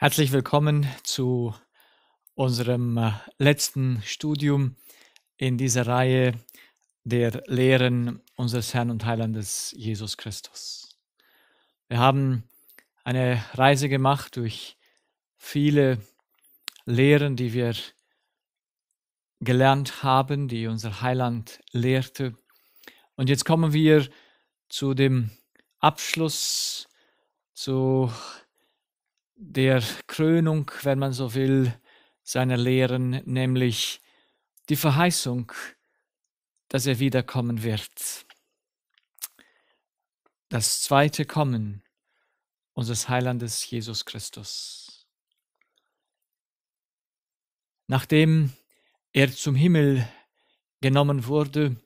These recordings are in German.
Herzlich willkommen zu unserem äh, letzten Studium in dieser Reihe der Lehren unseres Herrn und Heilandes Jesus Christus. Wir haben eine Reise gemacht durch viele Lehren, die wir gelernt haben, die unser Heiland lehrte. Und jetzt kommen wir zu dem Abschluss, zu der Krönung, wenn man so will, seiner Lehren, nämlich die Verheißung, dass er wiederkommen wird. Das zweite Kommen unseres Heilandes Jesus Christus. Nachdem er zum Himmel genommen wurde,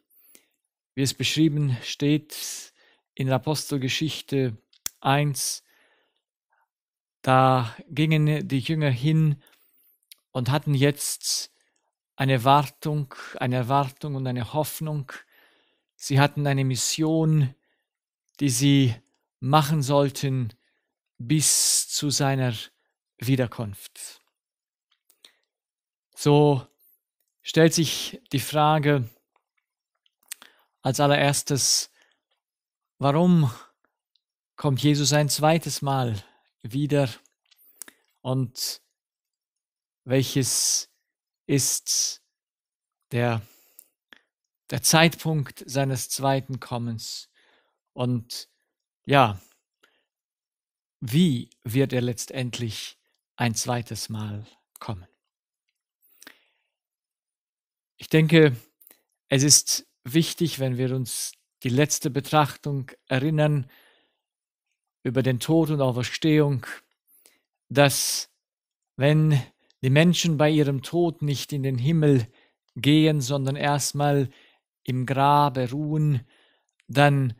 wie es beschrieben steht in der Apostelgeschichte 1, da gingen die Jünger hin und hatten jetzt eine Wartung, eine Erwartung und eine Hoffnung. Sie hatten eine Mission, die sie machen sollten bis zu seiner Wiederkunft. So stellt sich die Frage als allererstes, warum kommt Jesus ein zweites Mal wieder und welches ist der, der Zeitpunkt seines zweiten Kommens und ja, wie wird er letztendlich ein zweites Mal kommen? Ich denke, es ist wichtig, wenn wir uns die letzte Betrachtung erinnern, über den Tod und Auferstehung, dass wenn die Menschen bei ihrem Tod nicht in den Himmel gehen, sondern erstmal im Grabe ruhen, dann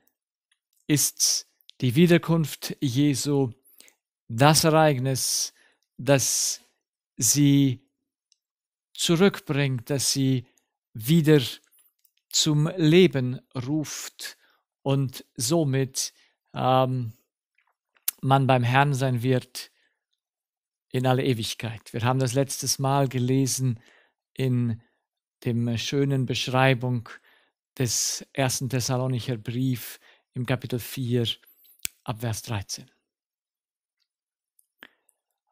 ist die Wiederkunft Jesu das Ereignis, das sie zurückbringt, das sie wieder zum Leben ruft und somit ähm, man beim Herrn sein wird in alle Ewigkeit. Wir haben das letztes Mal gelesen in dem schönen Beschreibung des ersten Thessalonicher Brief im Kapitel 4 Abvers 13.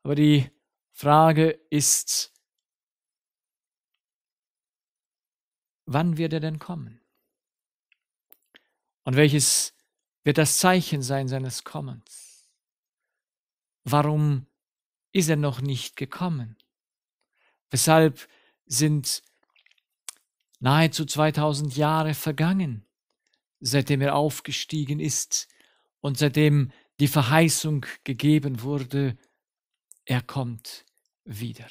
Aber die Frage ist, wann wird er denn kommen? Und welches wird das Zeichen sein seines Kommens? Warum ist er noch nicht gekommen? Weshalb sind nahezu 2000 Jahre vergangen, seitdem er aufgestiegen ist und seitdem die Verheißung gegeben wurde, er kommt wieder.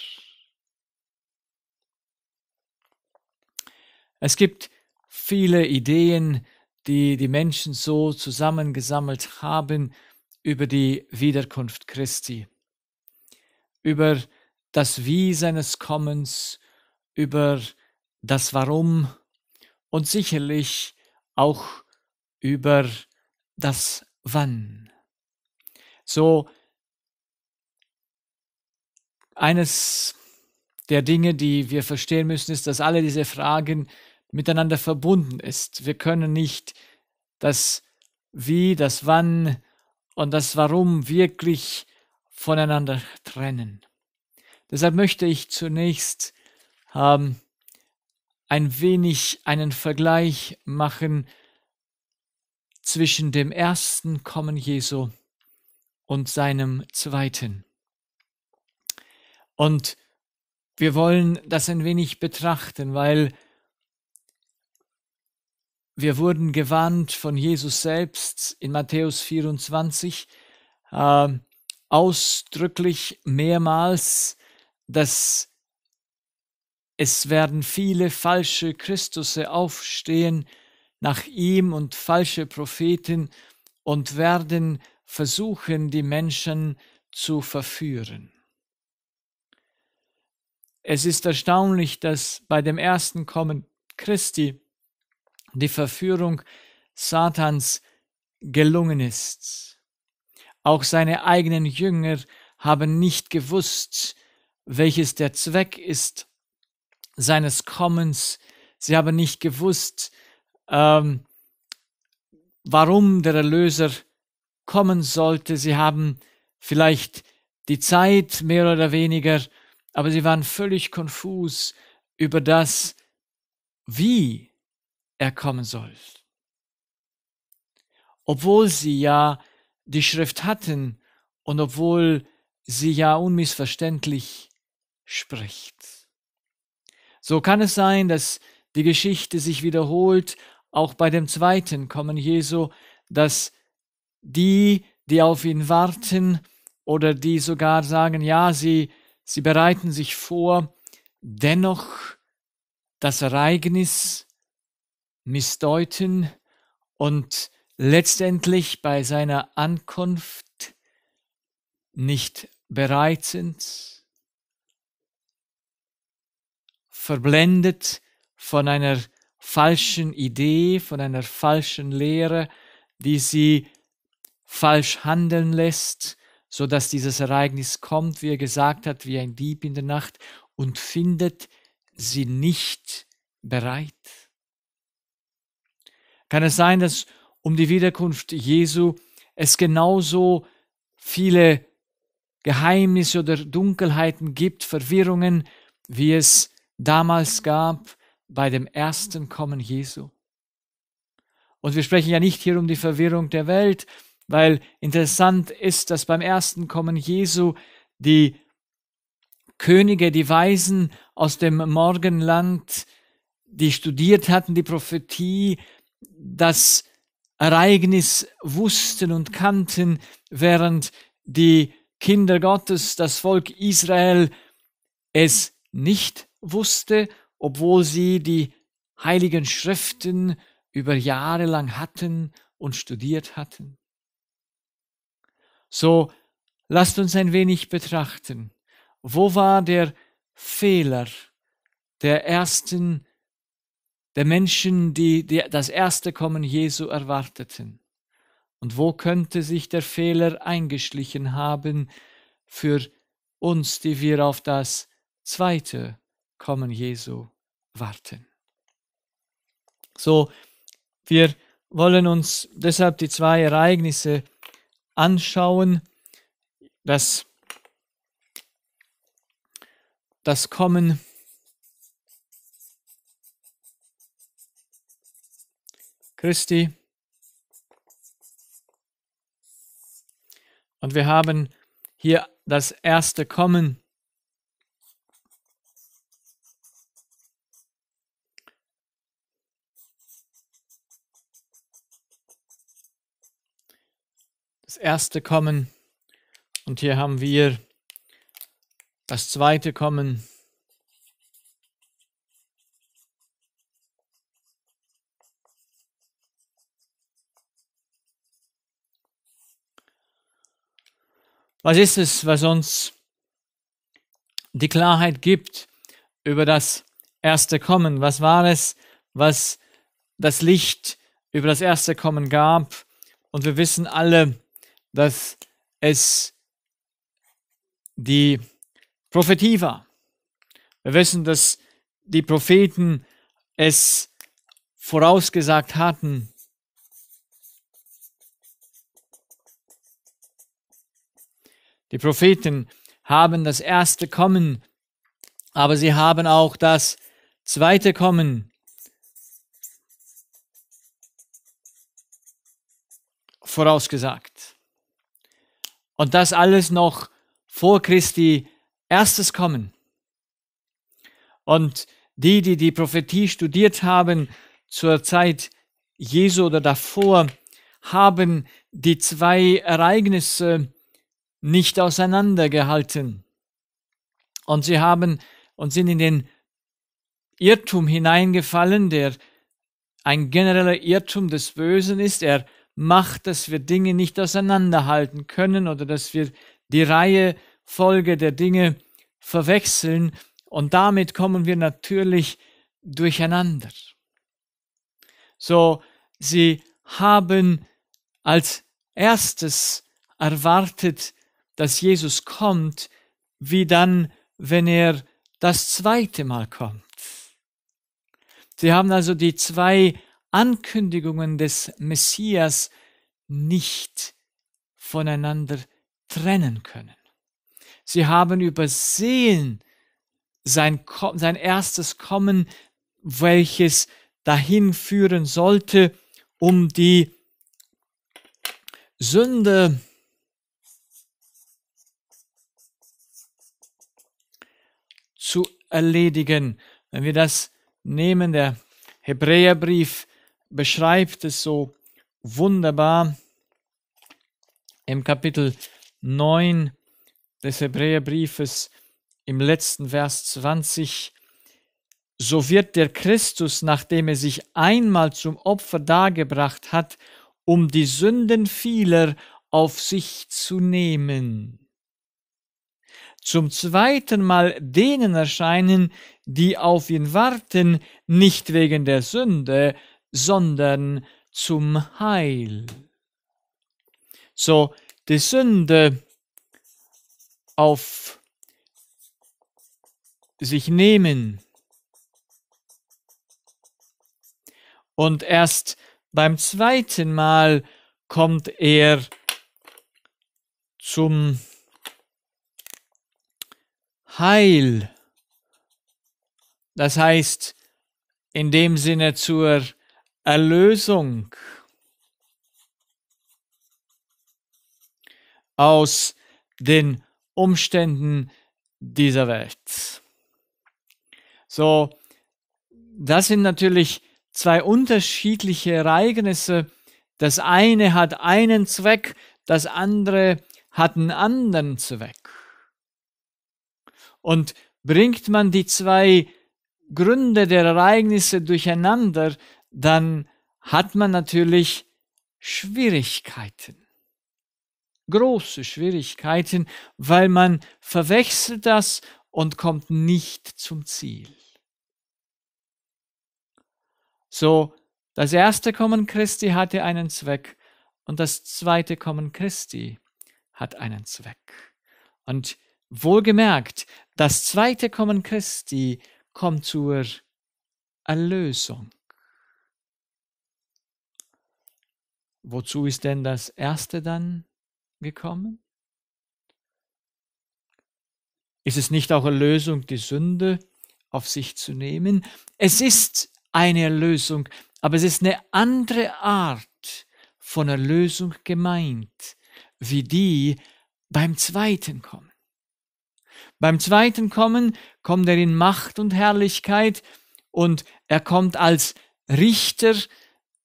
Es gibt viele Ideen, die die Menschen so zusammengesammelt haben, über die Wiederkunft Christi, über das Wie seines Kommens, über das Warum und sicherlich auch über das Wann. So eines der Dinge, die wir verstehen müssen, ist, dass alle diese Fragen miteinander verbunden ist. Wir können nicht das Wie, das Wann, und das Warum wirklich voneinander trennen. Deshalb möchte ich zunächst ähm, ein wenig einen Vergleich machen zwischen dem ersten Kommen Jesu und seinem zweiten. Und wir wollen das ein wenig betrachten, weil wir wurden gewarnt von Jesus selbst in Matthäus 24 äh, ausdrücklich mehrmals, dass es werden viele falsche Christusse aufstehen nach ihm und falsche Propheten und werden versuchen, die Menschen zu verführen. Es ist erstaunlich, dass bei dem ersten Kommen Christi die Verführung Satans gelungen ist. Auch seine eigenen Jünger haben nicht gewusst, welches der Zweck ist seines Kommens. Sie haben nicht gewusst, ähm, warum der Erlöser kommen sollte. Sie haben vielleicht die Zeit mehr oder weniger, aber sie waren völlig konfus über das, wie er kommen soll. Obwohl sie ja die Schrift hatten und obwohl sie ja unmissverständlich spricht. So kann es sein, dass die Geschichte sich wiederholt, auch bei dem zweiten Kommen Jesu, dass die, die auf ihn warten oder die sogar sagen, ja, sie, sie bereiten sich vor, dennoch das Ereignis missdeuten und letztendlich bei seiner Ankunft nicht bereit sind, verblendet von einer falschen Idee, von einer falschen Lehre, die sie falsch handeln lässt, so dass dieses Ereignis kommt, wie er gesagt hat, wie ein Dieb in der Nacht und findet sie nicht bereit. Kann es sein, dass um die Wiederkunft Jesu es genauso viele Geheimnisse oder Dunkelheiten gibt, Verwirrungen, wie es damals gab bei dem ersten Kommen Jesu? Und wir sprechen ja nicht hier um die Verwirrung der Welt, weil interessant ist, dass beim ersten Kommen Jesu die Könige, die Weisen aus dem Morgenland, die studiert hatten, die Prophetie, das Ereignis wussten und kannten, während die Kinder Gottes, das Volk Israel, es nicht wusste, obwohl sie die heiligen Schriften über Jahre lang hatten und studiert hatten. So lasst uns ein wenig betrachten, wo war der Fehler der ersten der Menschen, die, die das erste Kommen Jesu erwarteten. Und wo könnte sich der Fehler eingeschlichen haben für uns, die wir auf das zweite Kommen Jesu warten? So, wir wollen uns deshalb die zwei Ereignisse anschauen, das, das Kommen Christi. Und wir haben hier das erste Kommen. Das erste Kommen. Und hier haben wir das zweite Kommen. Was ist es, was uns die Klarheit gibt über das erste Kommen? Was war es, was das Licht über das erste Kommen gab? Und wir wissen alle, dass es die Prophetie war. Wir wissen, dass die Propheten es vorausgesagt hatten, Die Propheten haben das erste Kommen, aber sie haben auch das zweite Kommen. vorausgesagt. Und das alles noch vor Christi erstes Kommen. Und die, die die Prophetie studiert haben zur Zeit Jesu oder davor, haben die zwei Ereignisse nicht auseinandergehalten. Und sie haben und sind in den Irrtum hineingefallen, der ein genereller Irrtum des Bösen ist. Er macht, dass wir Dinge nicht auseinanderhalten können oder dass wir die Reihe Folge der Dinge verwechseln und damit kommen wir natürlich durcheinander. So, sie haben als erstes erwartet, dass Jesus kommt, wie dann, wenn er das zweite Mal kommt. Sie haben also die zwei Ankündigungen des Messias nicht voneinander trennen können. Sie haben übersehen sein, sein erstes Kommen, welches dahin führen sollte, um die Sünde erledigen. Wenn wir das nehmen, der Hebräerbrief beschreibt es so wunderbar im Kapitel 9 des Hebräerbriefes im letzten Vers 20. So wird der Christus, nachdem er sich einmal zum Opfer dargebracht hat, um die Sünden vieler auf sich zu nehmen zum zweiten Mal denen erscheinen, die auf ihn warten, nicht wegen der Sünde, sondern zum Heil. So, die Sünde auf sich nehmen und erst beim zweiten Mal kommt er zum Heil. Heil. Das heißt, in dem Sinne zur Erlösung aus den Umständen dieser Welt. So, das sind natürlich zwei unterschiedliche Ereignisse. Das eine hat einen Zweck, das andere hat einen anderen Zweck. Und bringt man die zwei Gründe der Ereignisse durcheinander, dann hat man natürlich Schwierigkeiten. Große Schwierigkeiten, weil man verwechselt das und kommt nicht zum Ziel. So, das erste Kommen Christi hatte einen Zweck und das zweite Kommen Christi hat einen Zweck. Und Wohlgemerkt, das zweite Kommen Christi kommt zur Erlösung. Wozu ist denn das erste dann gekommen? Ist es nicht auch Erlösung, die Sünde auf sich zu nehmen? Es ist eine Erlösung, aber es ist eine andere Art von Erlösung gemeint, wie die beim zweiten kommt. Beim zweiten Kommen kommt er in Macht und Herrlichkeit und er kommt als Richter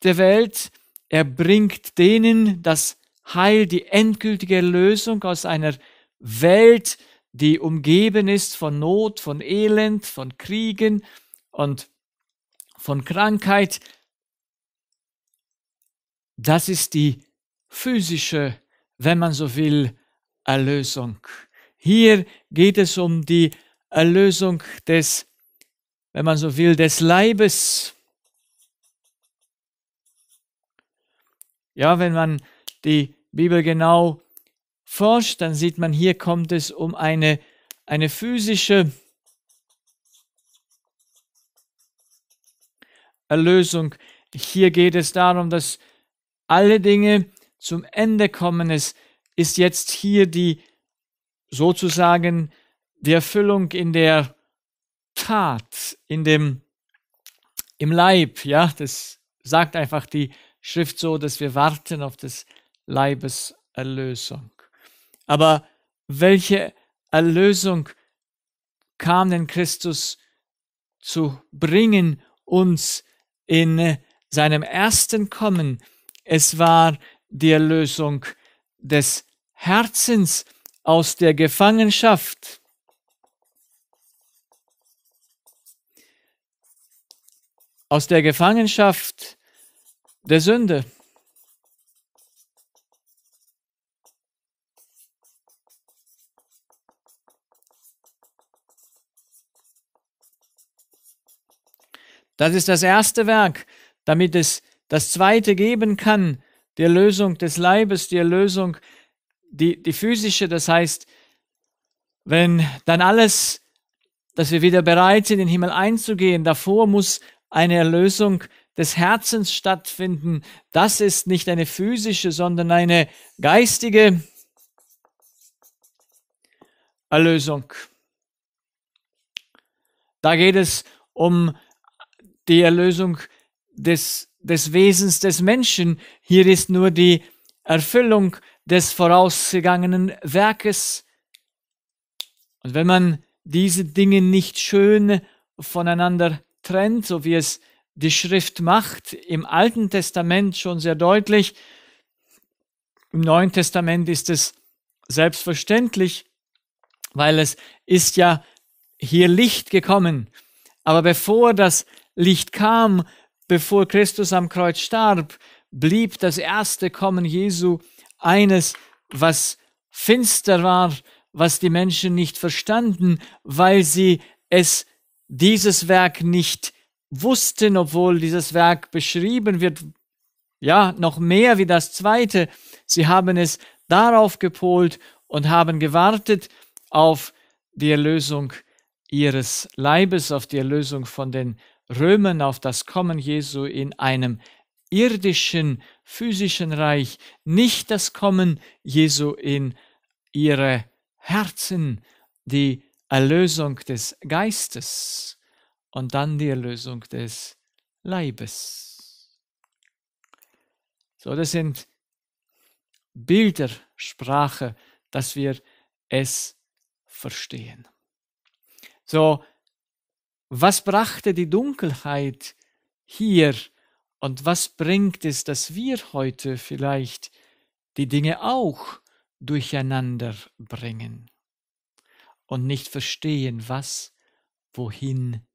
der Welt. Er bringt denen das Heil, die endgültige Erlösung aus einer Welt, die umgeben ist von Not, von Elend, von Kriegen und von Krankheit. Das ist die physische, wenn man so will, Erlösung. Hier geht es um die Erlösung des, wenn man so will, des Leibes. Ja, wenn man die Bibel genau forscht, dann sieht man, hier kommt es um eine, eine physische Erlösung. Hier geht es darum, dass alle Dinge zum Ende kommen. Es ist jetzt hier die sozusagen die Erfüllung in der Tat, in dem, im Leib, ja, das sagt einfach die Schrift so, dass wir warten auf des Leibes Erlösung. Aber welche Erlösung kam denn Christus zu bringen uns in seinem ersten Kommen? Es war die Erlösung des Herzens, aus der Gefangenschaft. Aus der Gefangenschaft der Sünde. Das ist das erste Werk, damit es das zweite geben kann, die Erlösung des Leibes, die Erlösung die, die physische, das heißt, wenn dann alles, dass wir wieder bereit sind, in den Himmel einzugehen, davor muss eine Erlösung des Herzens stattfinden. Das ist nicht eine physische, sondern eine geistige Erlösung. Da geht es um die Erlösung des, des Wesens des Menschen. Hier ist nur die Erfüllung des vorausgegangenen Werkes. Und wenn man diese Dinge nicht schön voneinander trennt, so wie es die Schrift macht, im Alten Testament schon sehr deutlich, im Neuen Testament ist es selbstverständlich, weil es ist ja hier Licht gekommen. Aber bevor das Licht kam, bevor Christus am Kreuz starb, blieb das erste Kommen Jesu eines, was finster war, was die Menschen nicht verstanden, weil sie es dieses Werk nicht wussten, obwohl dieses Werk beschrieben wird, ja, noch mehr wie das zweite. Sie haben es darauf gepolt und haben gewartet auf die Erlösung ihres Leibes, auf die Erlösung von den Römern, auf das Kommen Jesu in einem irdischen physischen Reich, nicht das Kommen Jesu in ihre Herzen, die Erlösung des Geistes und dann die Erlösung des Leibes. So, das sind Bildersprache, dass wir es verstehen. So, was brachte die Dunkelheit hier und was bringt es, dass wir heute vielleicht die Dinge auch durcheinander bringen und nicht verstehen, was wohin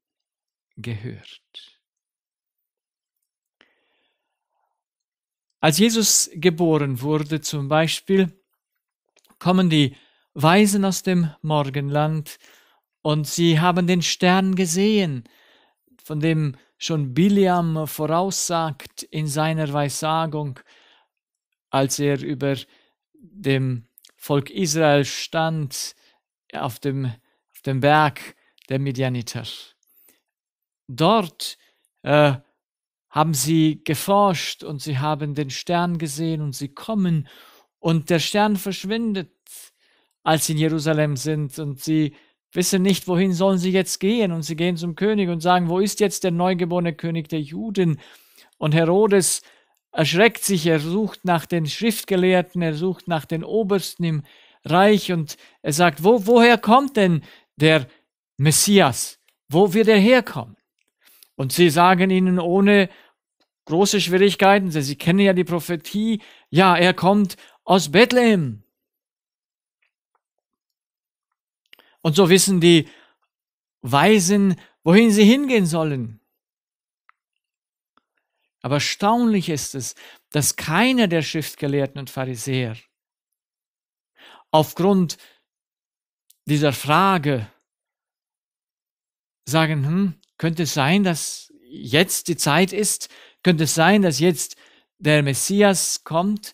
gehört? Als Jesus geboren wurde zum Beispiel, kommen die Weisen aus dem Morgenland und sie haben den Stern gesehen, von dem schon Biliam voraussagt in seiner Weissagung, als er über dem Volk Israel stand auf dem, auf dem Berg der Midianiter. Dort äh, haben sie geforscht und sie haben den Stern gesehen und sie kommen und der Stern verschwindet, als sie in Jerusalem sind und sie wissen nicht, wohin sollen sie jetzt gehen. Und sie gehen zum König und sagen, wo ist jetzt der neugeborene König der Juden? Und Herodes erschreckt sich, er sucht nach den Schriftgelehrten, er sucht nach den Obersten im Reich und er sagt, wo, woher kommt denn der Messias? Wo wird er herkommen? Und sie sagen ihnen ohne große Schwierigkeiten, denn sie kennen ja die Prophetie, ja, er kommt aus Bethlehem. Und so wissen die Weisen, wohin sie hingehen sollen. Aber erstaunlich ist es, dass keiner der Schriftgelehrten und Pharisäer aufgrund dieser Frage sagen, hm, könnte es sein, dass jetzt die Zeit ist? Könnte es sein, dass jetzt der Messias kommt?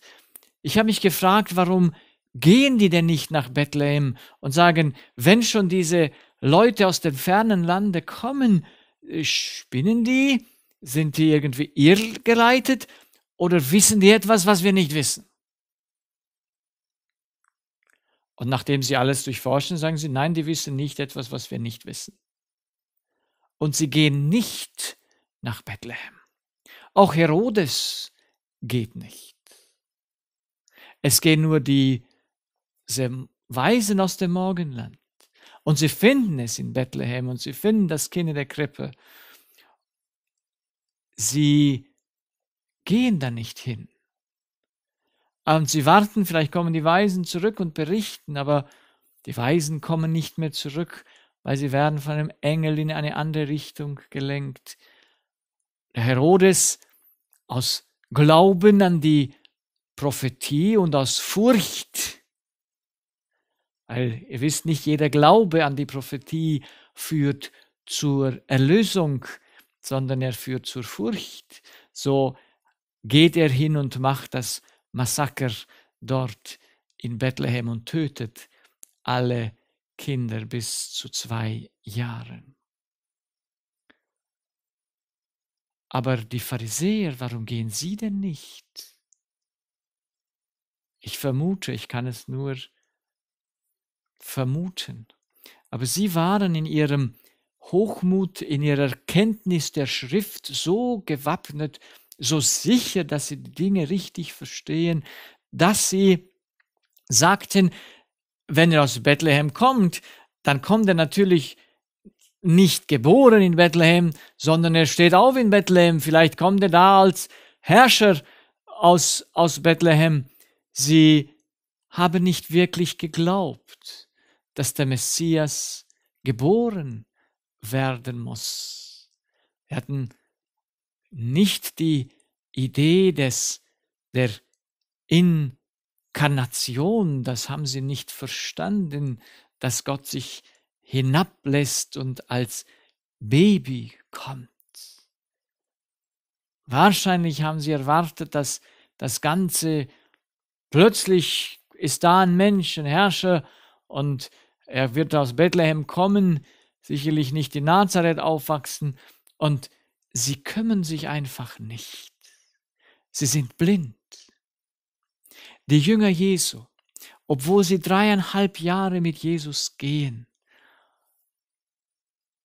Ich habe mich gefragt, warum gehen die denn nicht nach Bethlehem und sagen, wenn schon diese Leute aus dem fernen Lande kommen, äh, spinnen die? Sind die irgendwie irrgeleitet? Oder wissen die etwas, was wir nicht wissen? Und nachdem sie alles durchforschen, sagen sie, nein, die wissen nicht etwas, was wir nicht wissen. Und sie gehen nicht nach Bethlehem. Auch Herodes geht nicht. Es gehen nur die sie weisen aus dem Morgenland. Und sie finden es in Bethlehem und sie finden das Kind in der Krippe. Sie gehen da nicht hin. Und sie warten, vielleicht kommen die Weisen zurück und berichten, aber die Weisen kommen nicht mehr zurück, weil sie werden von einem Engel in eine andere Richtung gelenkt. Der Herodes aus Glauben an die Prophetie und aus Furcht weil ihr wisst, nicht jeder Glaube an die Prophetie führt zur Erlösung, sondern er führt zur Furcht. So geht er hin und macht das Massaker dort in Bethlehem und tötet alle Kinder bis zu zwei Jahren. Aber die Pharisäer, warum gehen sie denn nicht? Ich vermute, ich kann es nur vermuten. Aber sie waren in ihrem Hochmut, in ihrer Kenntnis der Schrift so gewappnet, so sicher, dass sie die Dinge richtig verstehen, dass sie sagten, wenn er aus Bethlehem kommt, dann kommt er natürlich nicht geboren in Bethlehem, sondern er steht auf in Bethlehem. Vielleicht kommt er da als Herrscher aus, aus Bethlehem. Sie haben nicht wirklich geglaubt dass der Messias geboren werden muss. Wir hatten nicht die Idee des, der Inkarnation, das haben sie nicht verstanden, dass Gott sich hinablässt und als Baby kommt. Wahrscheinlich haben sie erwartet, dass das Ganze plötzlich ist da ein Mensch, ein Herrscher und er wird aus Bethlehem kommen, sicherlich nicht in Nazareth aufwachsen, und sie kümmern sich einfach nicht. Sie sind blind. Die Jünger Jesu, obwohl sie dreieinhalb Jahre mit Jesus gehen,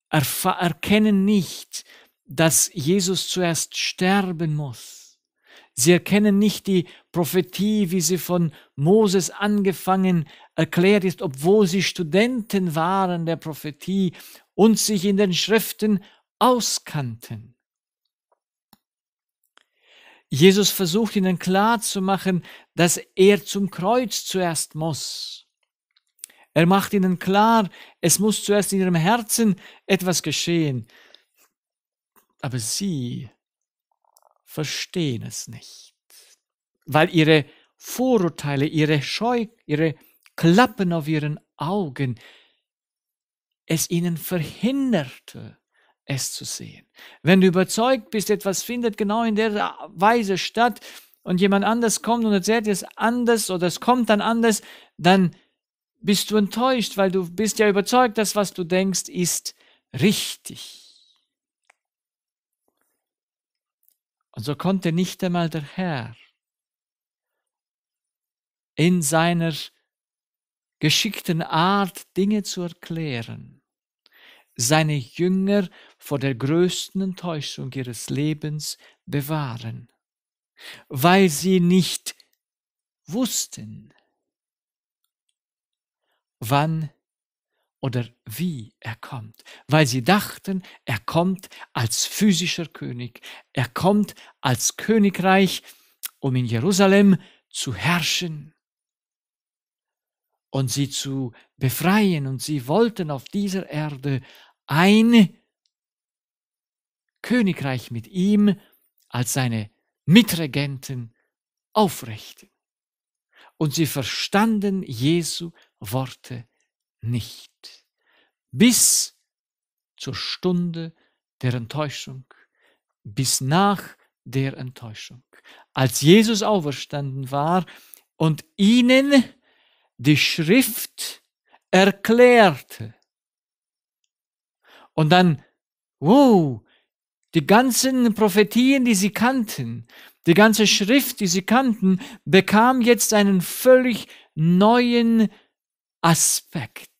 erkennen nicht, dass Jesus zuerst sterben muss Sie erkennen nicht die Prophetie, wie sie von Moses angefangen erklärt ist, obwohl sie Studenten waren der Prophetie und sich in den Schriften auskannten. Jesus versucht ihnen klarzumachen, dass er zum Kreuz zuerst muss. Er macht ihnen klar, es muss zuerst in ihrem Herzen etwas geschehen. Aber sie verstehen es nicht, weil ihre Vorurteile, ihre Scheu, ihre Klappen auf ihren Augen es ihnen verhinderte, es zu sehen. Wenn du überzeugt bist, etwas findet genau in der Weise statt und jemand anders kommt und erzählt es anders oder es kommt dann anders, dann bist du enttäuscht, weil du bist ja überzeugt, dass was du denkst, ist richtig. Und so also konnte nicht einmal der Herr in seiner geschickten Art Dinge zu erklären, seine Jünger vor der größten Enttäuschung ihres Lebens bewahren, weil sie nicht wussten, wann oder wie er kommt, weil sie dachten, er kommt als physischer König, er kommt als Königreich, um in Jerusalem zu herrschen und sie zu befreien. Und sie wollten auf dieser Erde ein Königreich mit ihm als seine Mitregenten aufrechten. Und sie verstanden Jesu Worte nicht, bis zur Stunde der Enttäuschung, bis nach der Enttäuschung, als Jesus auferstanden war und ihnen die Schrift erklärte. Und dann, wow, die ganzen Prophetien, die sie kannten, die ganze Schrift, die sie kannten, bekam jetzt einen völlig neuen Aspekt.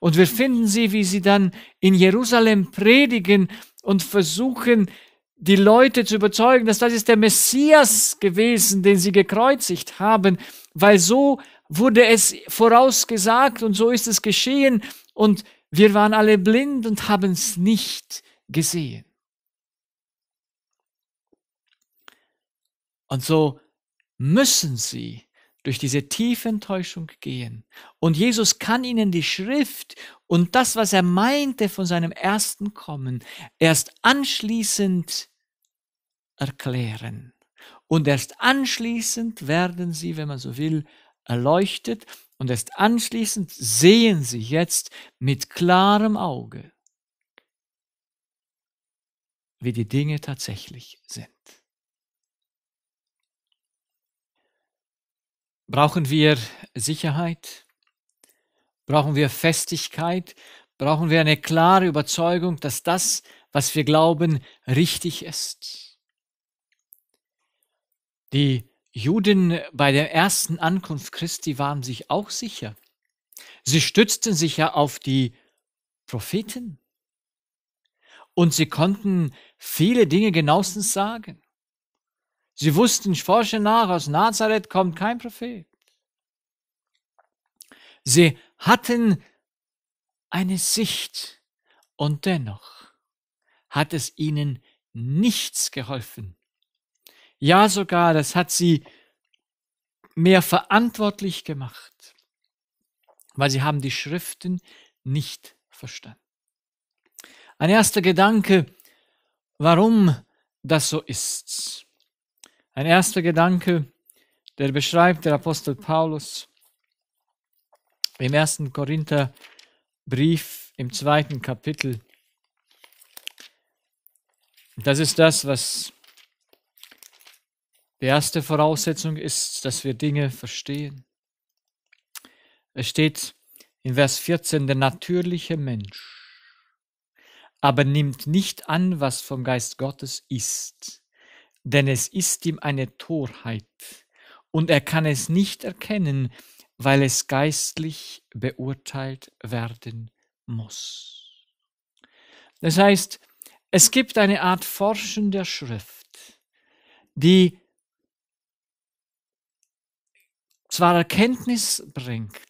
Und wir finden sie, wie sie dann in Jerusalem predigen und versuchen, die Leute zu überzeugen, dass das ist der Messias gewesen, den sie gekreuzigt haben, weil so wurde es vorausgesagt und so ist es geschehen und wir waren alle blind und haben es nicht gesehen. Und so müssen sie durch diese tiefe Enttäuschung gehen. Und Jesus kann ihnen die Schrift und das, was er meinte von seinem ersten Kommen, erst anschließend erklären. Und erst anschließend werden sie, wenn man so will, erleuchtet. Und erst anschließend sehen sie jetzt mit klarem Auge, wie die Dinge tatsächlich sind. Brauchen wir Sicherheit? Brauchen wir Festigkeit? Brauchen wir eine klare Überzeugung, dass das, was wir glauben, richtig ist? Die Juden bei der ersten Ankunft Christi waren sich auch sicher. Sie stützten sich ja auf die Propheten. Und sie konnten viele Dinge genauestens sagen. Sie wussten ich forsche nach, aus Nazareth kommt kein Prophet. Sie hatten eine Sicht und dennoch hat es ihnen nichts geholfen. Ja, sogar, das hat sie mehr verantwortlich gemacht, weil sie haben die Schriften nicht verstanden. Ein erster Gedanke, warum das so ist. Ein erster Gedanke, der beschreibt der Apostel Paulus im ersten Korintherbrief im zweiten Kapitel. Das ist das, was die erste Voraussetzung ist, dass wir Dinge verstehen. Es steht in Vers 14, der natürliche Mensch aber nimmt nicht an, was vom Geist Gottes ist denn es ist ihm eine Torheit, und er kann es nicht erkennen, weil es geistlich beurteilt werden muss. Das heißt, es gibt eine Art Forschen der Schrift, die zwar Erkenntnis bringt,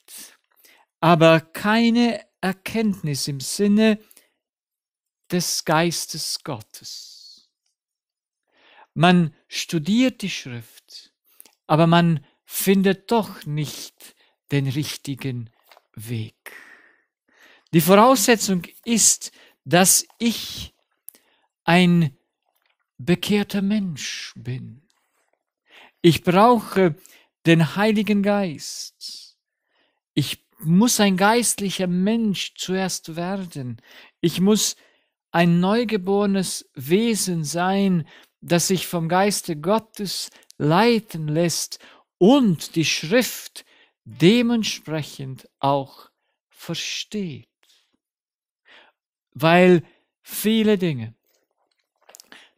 aber keine Erkenntnis im Sinne des Geistes Gottes. Man studiert die Schrift, aber man findet doch nicht den richtigen Weg. Die Voraussetzung ist, dass ich ein bekehrter Mensch bin. Ich brauche den Heiligen Geist. Ich muss ein geistlicher Mensch zuerst werden. Ich muss ein neugeborenes Wesen sein, das sich vom Geiste Gottes leiten lässt und die Schrift dementsprechend auch versteht. Weil viele Dinge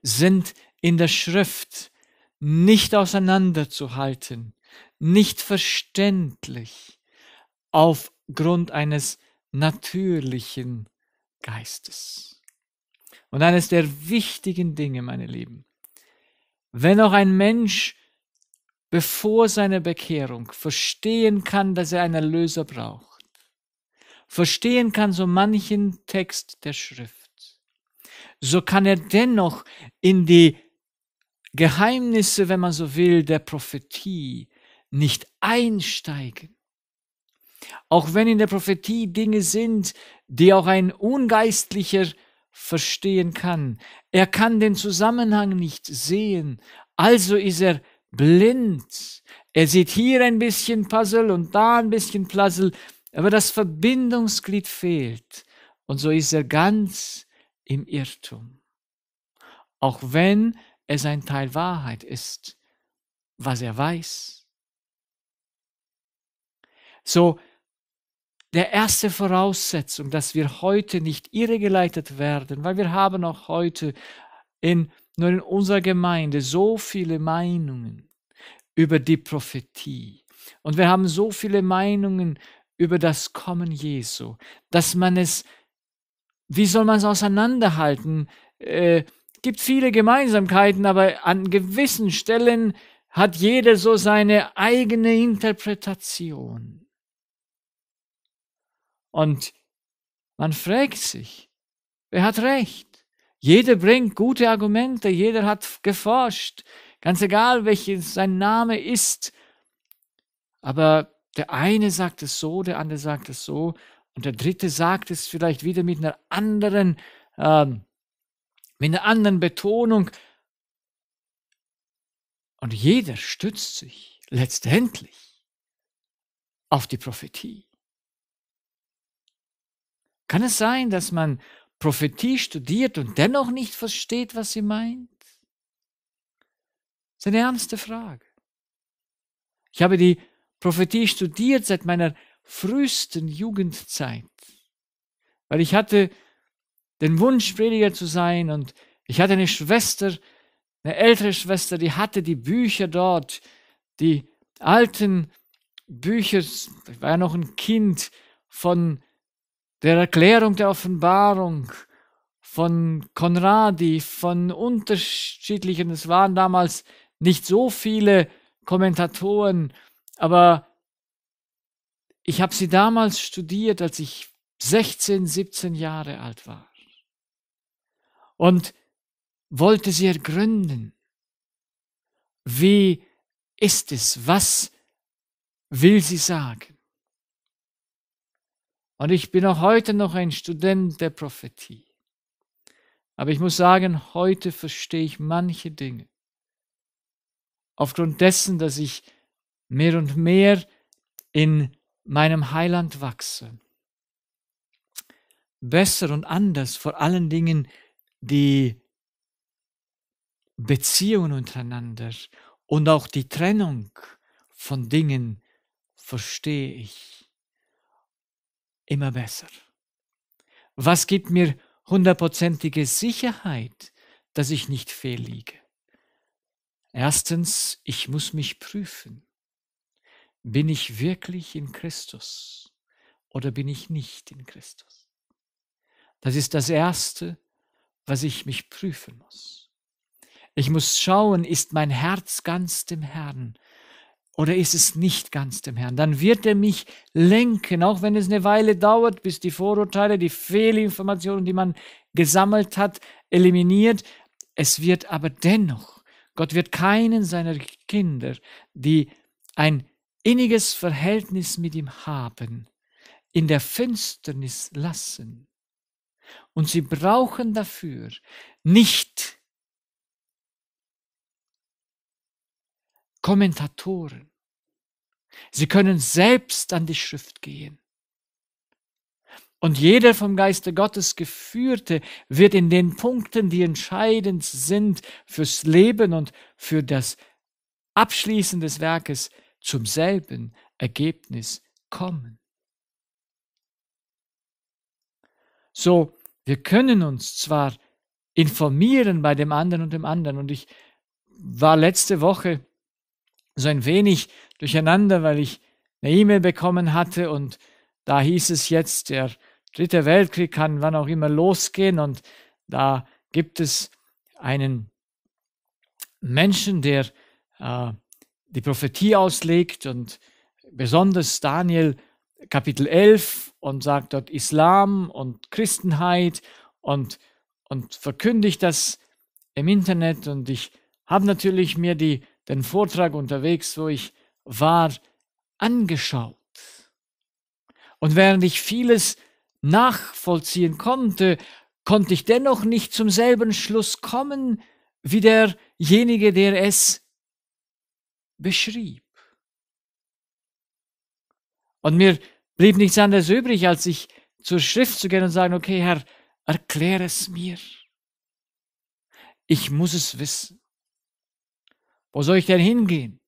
sind in der Schrift nicht auseinanderzuhalten, nicht verständlich aufgrund eines natürlichen Geistes. Und eines der wichtigen Dinge, meine Lieben, wenn auch ein Mensch bevor seine Bekehrung verstehen kann, dass er einen Erlöser braucht, verstehen kann so manchen Text der Schrift, so kann er dennoch in die Geheimnisse, wenn man so will, der Prophetie nicht einsteigen. Auch wenn in der Prophetie Dinge sind, die auch ein ungeistlicher verstehen kann. Er kann den Zusammenhang nicht sehen. Also ist er blind. Er sieht hier ein bisschen Puzzle und da ein bisschen Puzzle, aber das Verbindungsglied fehlt. Und so ist er ganz im Irrtum. Auch wenn es ein Teil Wahrheit ist, was er weiß. So der erste Voraussetzung, dass wir heute nicht irregeleitet werden, weil wir haben auch heute in, nur in unserer Gemeinde so viele Meinungen über die Prophetie und wir haben so viele Meinungen über das Kommen Jesu, dass man es, wie soll man es auseinanderhalten? Äh, gibt viele Gemeinsamkeiten, aber an gewissen Stellen hat jeder so seine eigene Interpretation. Und man fragt sich, wer hat recht? Jeder bringt gute Argumente, jeder hat geforscht, ganz egal, welches sein Name ist. Aber der eine sagt es so, der andere sagt es so, und der dritte sagt es vielleicht wieder mit einer anderen, ähm, mit einer anderen Betonung. Und jeder stützt sich letztendlich auf die Prophetie. Kann es sein, dass man Prophetie studiert und dennoch nicht versteht, was sie meint? Das ist eine ernste Frage. Ich habe die Prophetie studiert seit meiner frühesten Jugendzeit, weil ich hatte den Wunsch, Prediger zu sein und ich hatte eine Schwester, eine ältere Schwester, die hatte die Bücher dort, die alten Bücher, ich war ja noch ein Kind von der Erklärung der Offenbarung, von Konradi, von unterschiedlichen, es waren damals nicht so viele Kommentatoren, aber ich habe sie damals studiert, als ich 16, 17 Jahre alt war und wollte sie ergründen. Wie ist es? Was will sie sagen? Und ich bin auch heute noch ein Student der Prophetie. Aber ich muss sagen, heute verstehe ich manche Dinge. Aufgrund dessen, dass ich mehr und mehr in meinem Heiland wachse. Besser und anders, vor allen Dingen die Beziehungen untereinander und auch die Trennung von Dingen verstehe ich immer besser? Was gibt mir hundertprozentige Sicherheit, dass ich nicht fehlliege? Erstens, ich muss mich prüfen. Bin ich wirklich in Christus oder bin ich nicht in Christus? Das ist das Erste, was ich mich prüfen muss. Ich muss schauen, ist mein Herz ganz dem Herrn oder ist es nicht ganz dem Herrn? Dann wird er mich lenken, auch wenn es eine Weile dauert, bis die Vorurteile, die Fehlinformationen, die man gesammelt hat, eliminiert. Es wird aber dennoch, Gott wird keinen seiner Kinder, die ein inniges Verhältnis mit ihm haben, in der Finsternis lassen. Und sie brauchen dafür nicht Kommentatoren. Sie können selbst an die Schrift gehen. Und jeder vom Geiste Gottes geführte wird in den Punkten, die entscheidend sind fürs Leben und für das Abschließen des Werkes, zum selben Ergebnis kommen. So, wir können uns zwar informieren bei dem anderen und dem anderen. Und ich war letzte Woche so ein wenig durcheinander, weil ich eine E-Mail bekommen hatte und da hieß es jetzt, der dritte Weltkrieg kann wann auch immer losgehen und da gibt es einen Menschen, der äh, die Prophetie auslegt und besonders Daniel Kapitel 11 und sagt dort Islam und Christenheit und, und verkündigt das im Internet und ich habe natürlich mir die den Vortrag unterwegs, wo ich war, angeschaut. Und während ich vieles nachvollziehen konnte, konnte ich dennoch nicht zum selben Schluss kommen wie derjenige, der es beschrieb. Und mir blieb nichts anderes übrig, als ich zur Schrift zu gehen und sagen, okay, Herr, erklär es mir. Ich muss es wissen. Wo soll ich denn hingehen?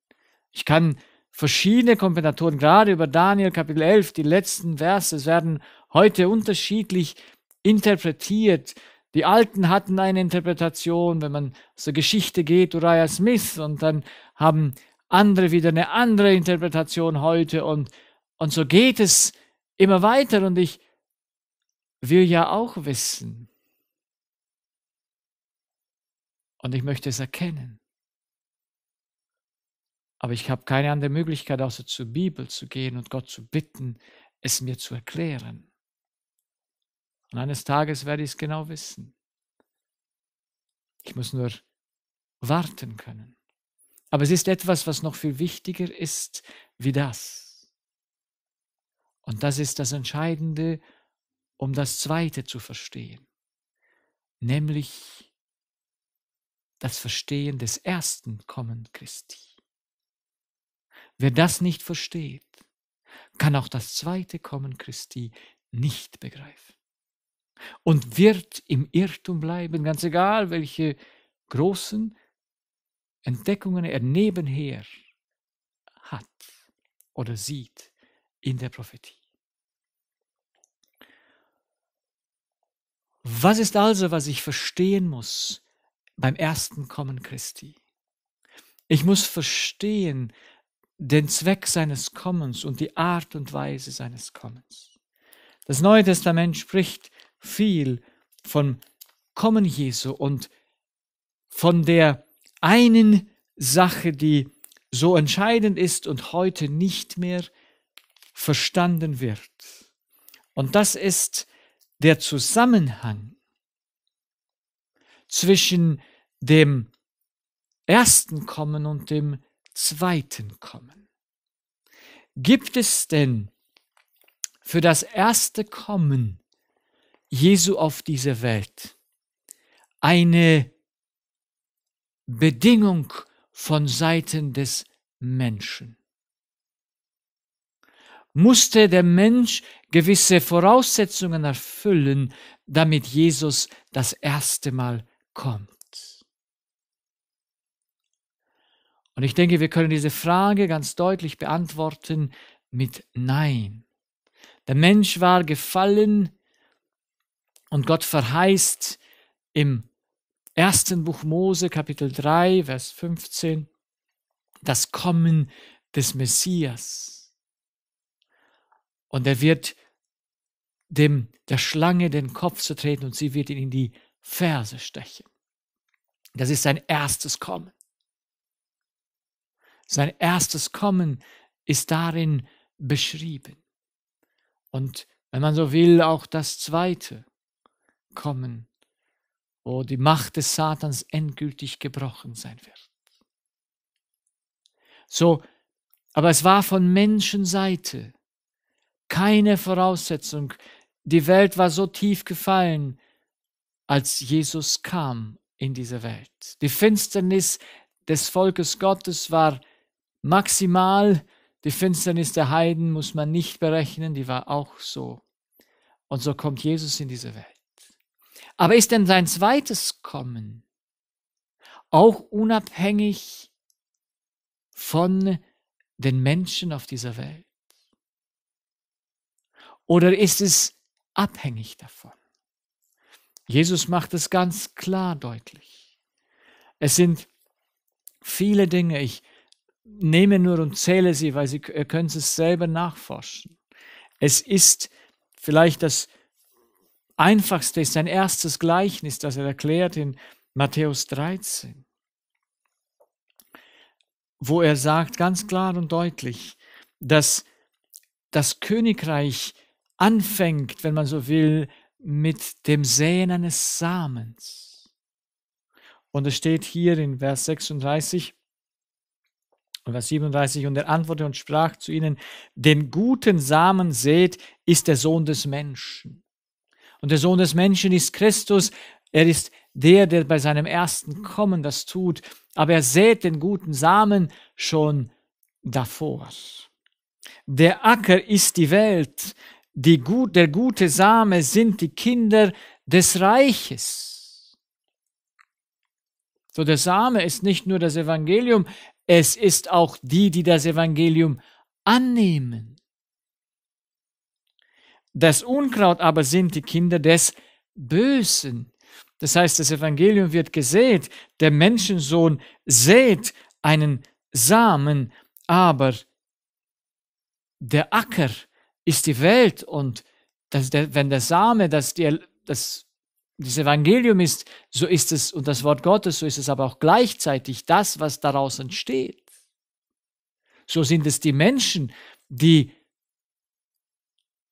Ich kann verschiedene Kombinatoren, gerade über Daniel Kapitel 11, die letzten Verse werden heute unterschiedlich interpretiert. Die Alten hatten eine Interpretation, wenn man zur Geschichte geht, Uriah Smith, und dann haben andere wieder eine andere Interpretation heute und, und so geht es immer weiter und ich will ja auch wissen. Und ich möchte es erkennen. Aber ich habe keine andere Möglichkeit, außer zur Bibel zu gehen und Gott zu bitten, es mir zu erklären. Und eines Tages werde ich es genau wissen. Ich muss nur warten können. Aber es ist etwas, was noch viel wichtiger ist wie das. Und das ist das Entscheidende, um das Zweite zu verstehen, nämlich das Verstehen des ersten Kommen Christi. Wer das nicht versteht, kann auch das zweite Kommen Christi nicht begreifen und wird im Irrtum bleiben, ganz egal, welche großen Entdeckungen er nebenher hat oder sieht in der Prophetie. Was ist also, was ich verstehen muss beim ersten Kommen Christi? Ich muss verstehen, den Zweck seines Kommens und die Art und Weise seines Kommens. Das Neue Testament spricht viel vom Kommen Jesu und von der einen Sache, die so entscheidend ist und heute nicht mehr verstanden wird. Und das ist der Zusammenhang zwischen dem ersten Kommen und dem zweiten Kommen. Gibt es denn für das erste Kommen Jesu auf diese Welt eine Bedingung von Seiten des Menschen? Musste der Mensch gewisse Voraussetzungen erfüllen, damit Jesus das erste Mal kommt? Und ich denke, wir können diese Frage ganz deutlich beantworten mit Nein. Der Mensch war gefallen und Gott verheißt im ersten Buch Mose, Kapitel 3, Vers 15, das Kommen des Messias. Und er wird dem, der Schlange den Kopf zertreten und sie wird ihn in die Ferse stechen. Das ist sein erstes Kommen. Sein erstes Kommen ist darin beschrieben. Und wenn man so will, auch das zweite Kommen, wo die Macht des Satans endgültig gebrochen sein wird. So, aber es war von Menschenseite keine Voraussetzung. Die Welt war so tief gefallen, als Jesus kam in diese Welt. Die Finsternis des Volkes Gottes war Maximal die Finsternis der Heiden muss man nicht berechnen, die war auch so. Und so kommt Jesus in diese Welt. Aber ist denn sein zweites Kommen auch unabhängig von den Menschen auf dieser Welt? Oder ist es abhängig davon? Jesus macht es ganz klar deutlich. Es sind viele Dinge. Ich nehme nur und zähle sie, weil sie, ihr könnt es selber nachforschen. Es ist vielleicht das einfachste, ist sein erstes Gleichnis, das er erklärt in Matthäus 13, wo er sagt ganz klar und deutlich, dass das Königreich anfängt, wenn man so will, mit dem Säen eines Samens. Und es steht hier in Vers 36, Vers 37, und er antwortete und sprach zu ihnen, den guten Samen seht, ist der Sohn des Menschen. Und der Sohn des Menschen ist Christus, er ist der, der bei seinem ersten Kommen das tut, aber er sät den guten Samen schon davor. Der Acker ist die Welt, die gut, der gute Same sind die Kinder des Reiches. So der Same ist nicht nur das Evangelium, es ist auch die, die das Evangelium annehmen. Das Unkraut aber sind die Kinder des Bösen. Das heißt, das Evangelium wird gesät, der Menschensohn sät einen Samen, aber der Acker ist die Welt und das, der, wenn der Same, das, die, das das Evangelium ist, so ist es, und das Wort Gottes, so ist es aber auch gleichzeitig das, was daraus entsteht. So sind es die Menschen, die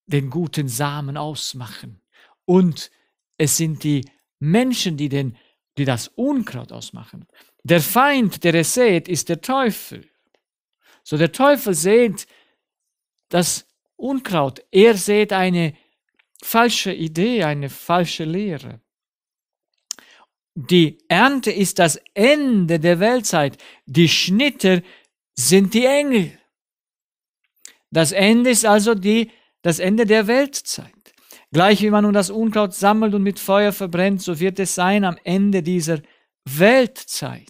den guten Samen ausmachen. Und es sind die Menschen, die, den, die das Unkraut ausmachen. Der Feind, der es sät, ist der Teufel. So der Teufel sät das Unkraut. Er sät eine falsche Idee, eine falsche Lehre. Die Ernte ist das Ende der Weltzeit. Die Schnitter sind die Engel. Das Ende ist also die, das Ende der Weltzeit. Gleich wie man nun das Unkraut sammelt und mit Feuer verbrennt, so wird es sein am Ende dieser Weltzeit.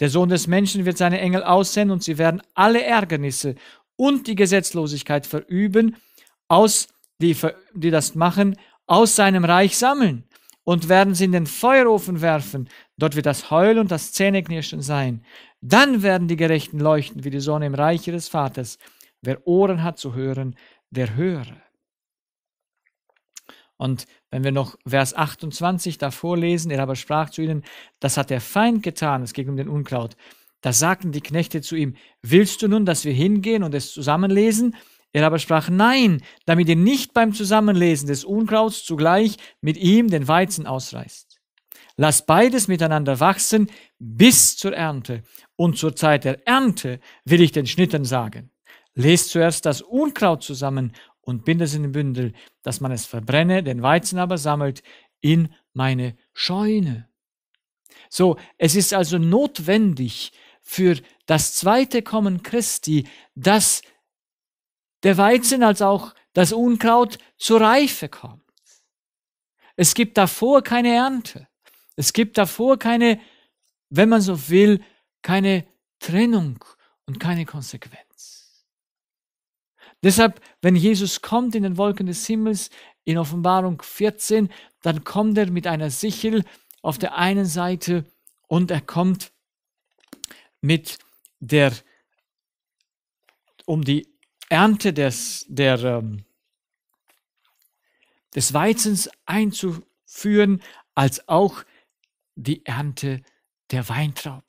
Der Sohn des Menschen wird seine Engel aussenden und sie werden alle Ärgernisse und die Gesetzlosigkeit verüben aus die, die das machen, aus seinem Reich sammeln und werden sie in den Feuerofen werfen. Dort wird das Heul und das Zähneknirschen sein. Dann werden die Gerechten leuchten wie die Sonne im Reich ihres Vaters. Wer Ohren hat zu hören, der höre. Und wenn wir noch Vers 28 davor lesen, er aber sprach zu ihnen, das hat der Feind getan, es ging um den Unkraut. Da sagten die Knechte zu ihm, willst du nun, dass wir hingehen und es zusammenlesen? Er aber sprach Nein, damit ihr nicht beim Zusammenlesen des Unkrauts zugleich mit ihm den Weizen ausreißt. Lasst beides miteinander wachsen bis zur Ernte. Und zur Zeit der Ernte will ich den Schnitten sagen. Lest zuerst das Unkraut zusammen und bindet es in den Bündel, dass man es verbrenne, den Weizen aber sammelt in meine Scheune. So, es ist also notwendig für das zweite Kommen Christi, dass der Weizen als auch das Unkraut zur Reife kommt. Es gibt davor keine Ernte. Es gibt davor keine, wenn man so will, keine Trennung und keine Konsequenz. Deshalb, wenn Jesus kommt in den Wolken des Himmels in Offenbarung 14, dann kommt er mit einer Sichel auf der einen Seite und er kommt mit der um die Ernte des, der, ähm, des Weizens einzuführen, als auch die Ernte der Weintrauben.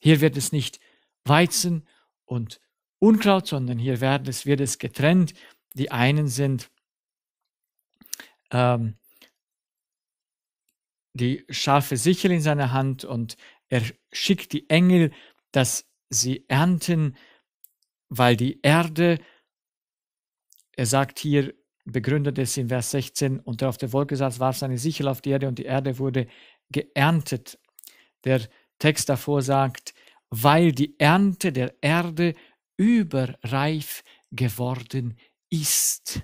Hier wird es nicht Weizen und Unkraut, sondern hier wird es, wird es getrennt. Die einen sind ähm, die scharfe Sichel in seiner Hand und er schickt die Engel, dass sie ernten weil die Erde, er sagt hier, begründet es in Vers 16, und unter auf der Wolke saß, warf seine Sichel auf die Erde und die Erde wurde geerntet. Der Text davor sagt, weil die Ernte der Erde überreif geworden ist.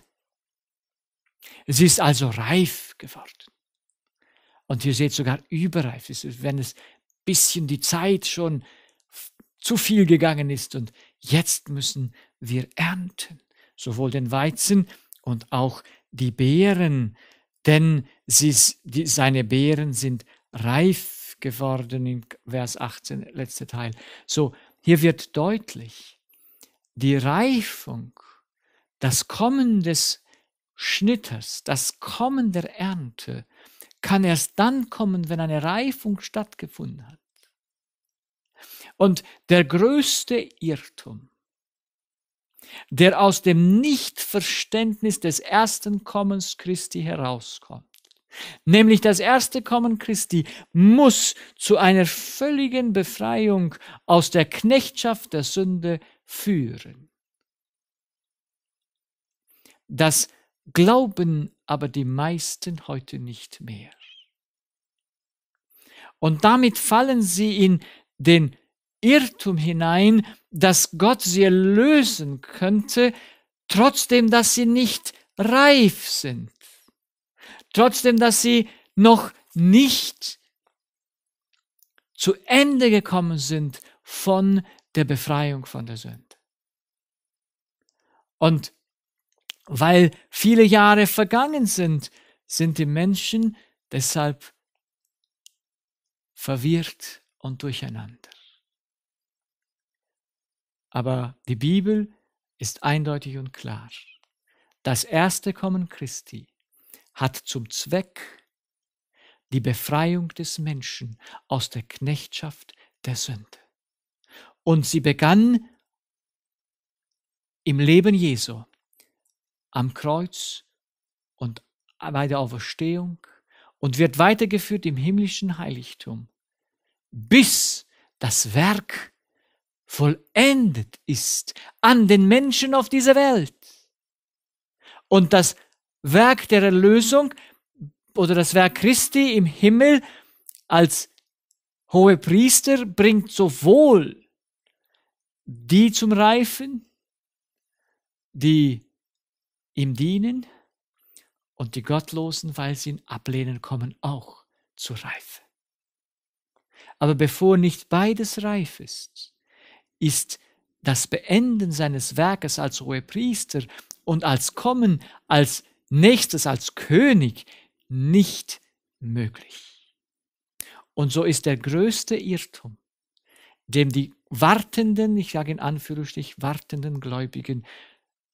Sie ist also reif geworden. Und ihr seht sogar überreif, wenn es ein bisschen die Zeit schon zu viel gegangen ist und Jetzt müssen wir ernten, sowohl den Weizen und auch die Beeren, denn sie, die, seine Beeren sind reif geworden in Vers 18, letzter Teil. So, hier wird deutlich, die Reifung, das Kommen des Schnitters, das Kommen der Ernte, kann erst dann kommen, wenn eine Reifung stattgefunden hat. Und der größte Irrtum, der aus dem Nichtverständnis des ersten Kommens Christi herauskommt, nämlich das erste Kommen Christi muss zu einer völligen Befreiung aus der Knechtschaft der Sünde führen. Das glauben aber die meisten heute nicht mehr. Und damit fallen sie in den Irrtum hinein, dass Gott sie lösen könnte, trotzdem, dass sie nicht reif sind, trotzdem, dass sie noch nicht zu Ende gekommen sind von der Befreiung von der Sünde. Und weil viele Jahre vergangen sind, sind die Menschen deshalb verwirrt und durcheinander. Aber die Bibel ist eindeutig und klar. Das erste Kommen Christi hat zum Zweck die Befreiung des Menschen aus der Knechtschaft der Sünde. Und sie begann im Leben Jesu, am Kreuz und bei der Auferstehung und wird weitergeführt im himmlischen Heiligtum, bis das Werk vollendet ist an den Menschen auf dieser Welt. Und das Werk der Erlösung oder das Werk Christi im Himmel als hohe Priester bringt sowohl die zum Reifen, die ihm dienen, und die Gottlosen, weil sie ihn ablehnen, kommen auch zu Reife. Aber bevor nicht beides reif ist, ist das Beenden seines Werkes als Hohepriester und als Kommen als nächstes, als König nicht möglich. Und so ist der größte Irrtum, dem die wartenden, ich sage in Anführungsstrich, wartenden Gläubigen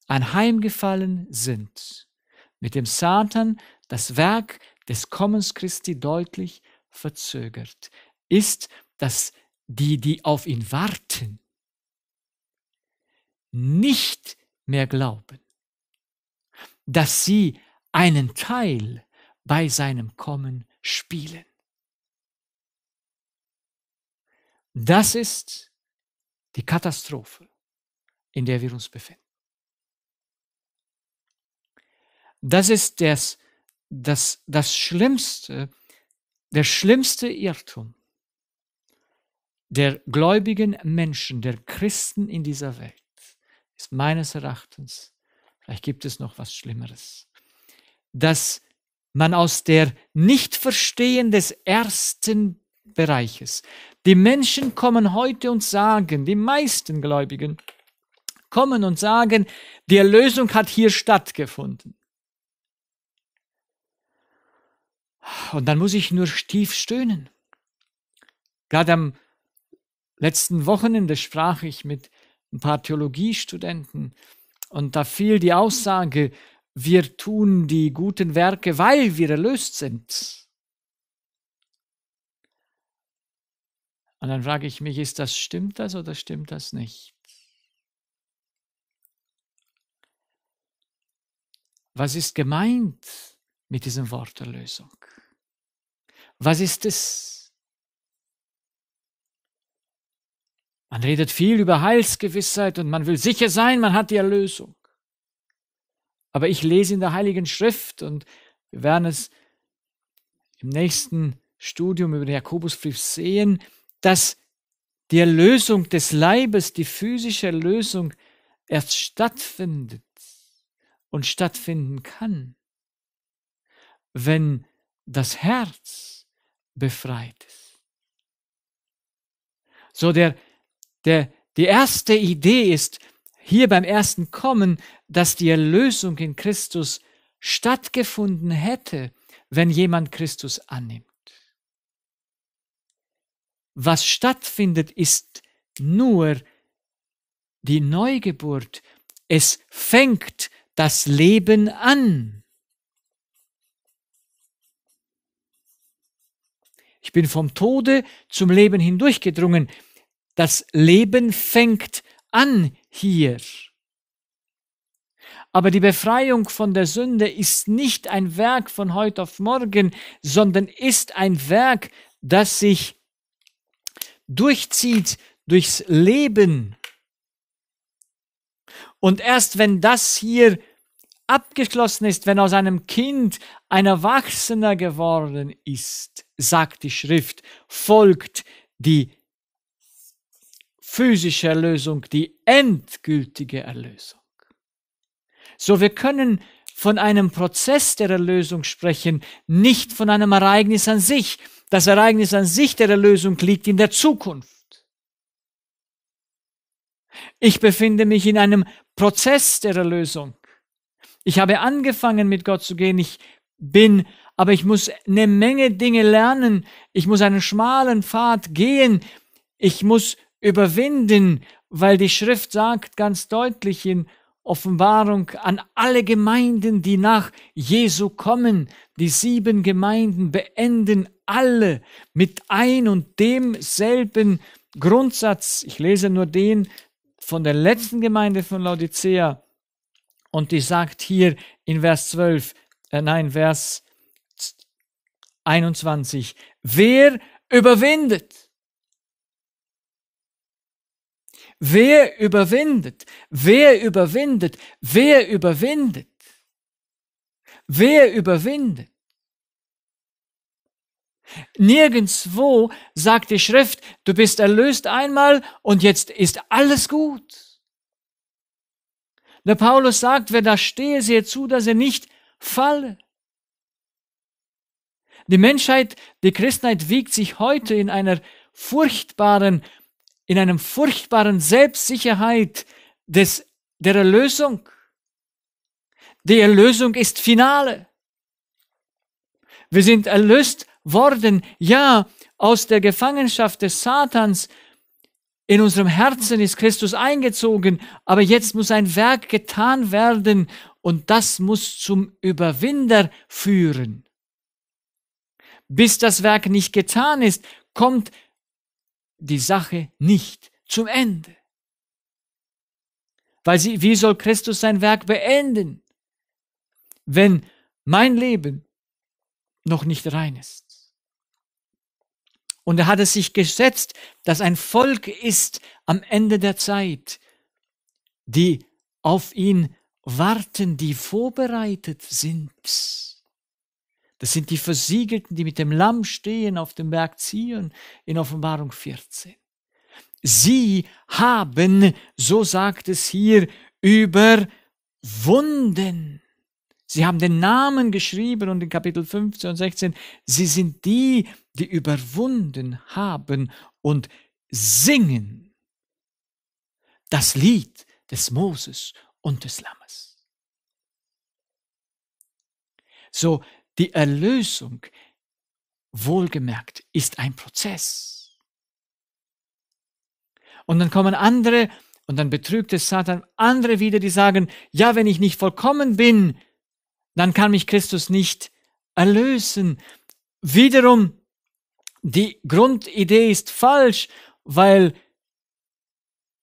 anheimgefallen sind, mit dem Satan das Werk des Kommens Christi deutlich verzögert, ist, dass die, die auf ihn warten, nicht mehr glauben, dass sie einen Teil bei seinem Kommen spielen. Das ist die Katastrophe, in der wir uns befinden. Das ist das, das, das Schlimmste, der schlimmste Irrtum der gläubigen Menschen, der Christen in dieser Welt ist meines Erachtens, vielleicht gibt es noch was Schlimmeres, dass man aus der Nichtverstehen des ersten Bereiches, die Menschen kommen heute und sagen, die meisten Gläubigen kommen und sagen, die Erlösung hat hier stattgefunden. Und dann muss ich nur tief stöhnen. Gerade am letzten Wochenende sprach ich mit ein paar Theologiestudenten. Und da fiel die Aussage, wir tun die guten Werke, weil wir erlöst sind. Und dann frage ich mich, ist das, stimmt das oder stimmt das nicht? Was ist gemeint mit diesem Wort Erlösung? Was ist es? Man redet viel über Heilsgewissheit und man will sicher sein, man hat die Erlösung. Aber ich lese in der Heiligen Schrift und wir werden es im nächsten Studium über den Jakobusbrief sehen, dass die Erlösung des Leibes, die physische Erlösung erst stattfindet und stattfinden kann, wenn das Herz befreit ist. So der der, die erste Idee ist hier beim ersten Kommen, dass die Erlösung in Christus stattgefunden hätte, wenn jemand Christus annimmt. Was stattfindet, ist nur die Neugeburt. Es fängt das Leben an. Ich bin vom Tode zum Leben hindurchgedrungen. Das Leben fängt an hier. Aber die Befreiung von der Sünde ist nicht ein Werk von heute auf morgen, sondern ist ein Werk, das sich durchzieht durchs Leben. Und erst wenn das hier abgeschlossen ist, wenn aus einem Kind ein Erwachsener geworden ist, sagt die Schrift, folgt die physische Erlösung die endgültige Erlösung. So, wir können von einem Prozess der Erlösung sprechen, nicht von einem Ereignis an sich. Das Ereignis an sich der Erlösung liegt in der Zukunft. Ich befinde mich in einem Prozess der Erlösung. Ich habe angefangen, mit Gott zu gehen. Ich bin, aber ich muss eine Menge Dinge lernen. Ich muss einen schmalen Pfad gehen. Ich muss überwinden, weil die Schrift sagt ganz deutlich in Offenbarung an alle Gemeinden, die nach Jesu kommen, die sieben Gemeinden beenden alle mit ein und demselben Grundsatz. Ich lese nur den von der letzten Gemeinde von Laodicea und die sagt hier in Vers 12, äh nein, Vers 21, wer überwindet? Wer überwindet? Wer überwindet? Wer überwindet? Wer überwindet? Nirgendwo sagt die Schrift, du bist erlöst einmal und jetzt ist alles gut. Der Paulus sagt, wer da stehe, sehe zu, dass er nicht falle. Die Menschheit, die Christenheit wiegt sich heute in einer furchtbaren in einem furchtbaren Selbstsicherheit des, der Erlösung. Die Erlösung ist Finale. Wir sind erlöst worden, ja, aus der Gefangenschaft des Satans. In unserem Herzen ist Christus eingezogen, aber jetzt muss ein Werk getan werden und das muss zum Überwinder führen. Bis das Werk nicht getan ist, kommt die Sache nicht zum Ende. Weil sie, wie soll Christus sein Werk beenden, wenn mein Leben noch nicht rein ist? Und er hat es sich gesetzt, dass ein Volk ist am Ende der Zeit, die auf ihn warten, die vorbereitet sind. Das sind die Versiegelten, die mit dem Lamm stehen auf dem Berg Zion in Offenbarung 14. Sie haben, so sagt es hier, überwunden. Sie haben den Namen geschrieben und in Kapitel 15 und 16, sie sind die, die überwunden haben und singen das Lied des Moses und des Lammes. So die Erlösung, wohlgemerkt, ist ein Prozess. Und dann kommen andere, und dann betrügt es Satan andere wieder, die sagen, ja, wenn ich nicht vollkommen bin, dann kann mich Christus nicht erlösen. Wiederum, die Grundidee ist falsch, weil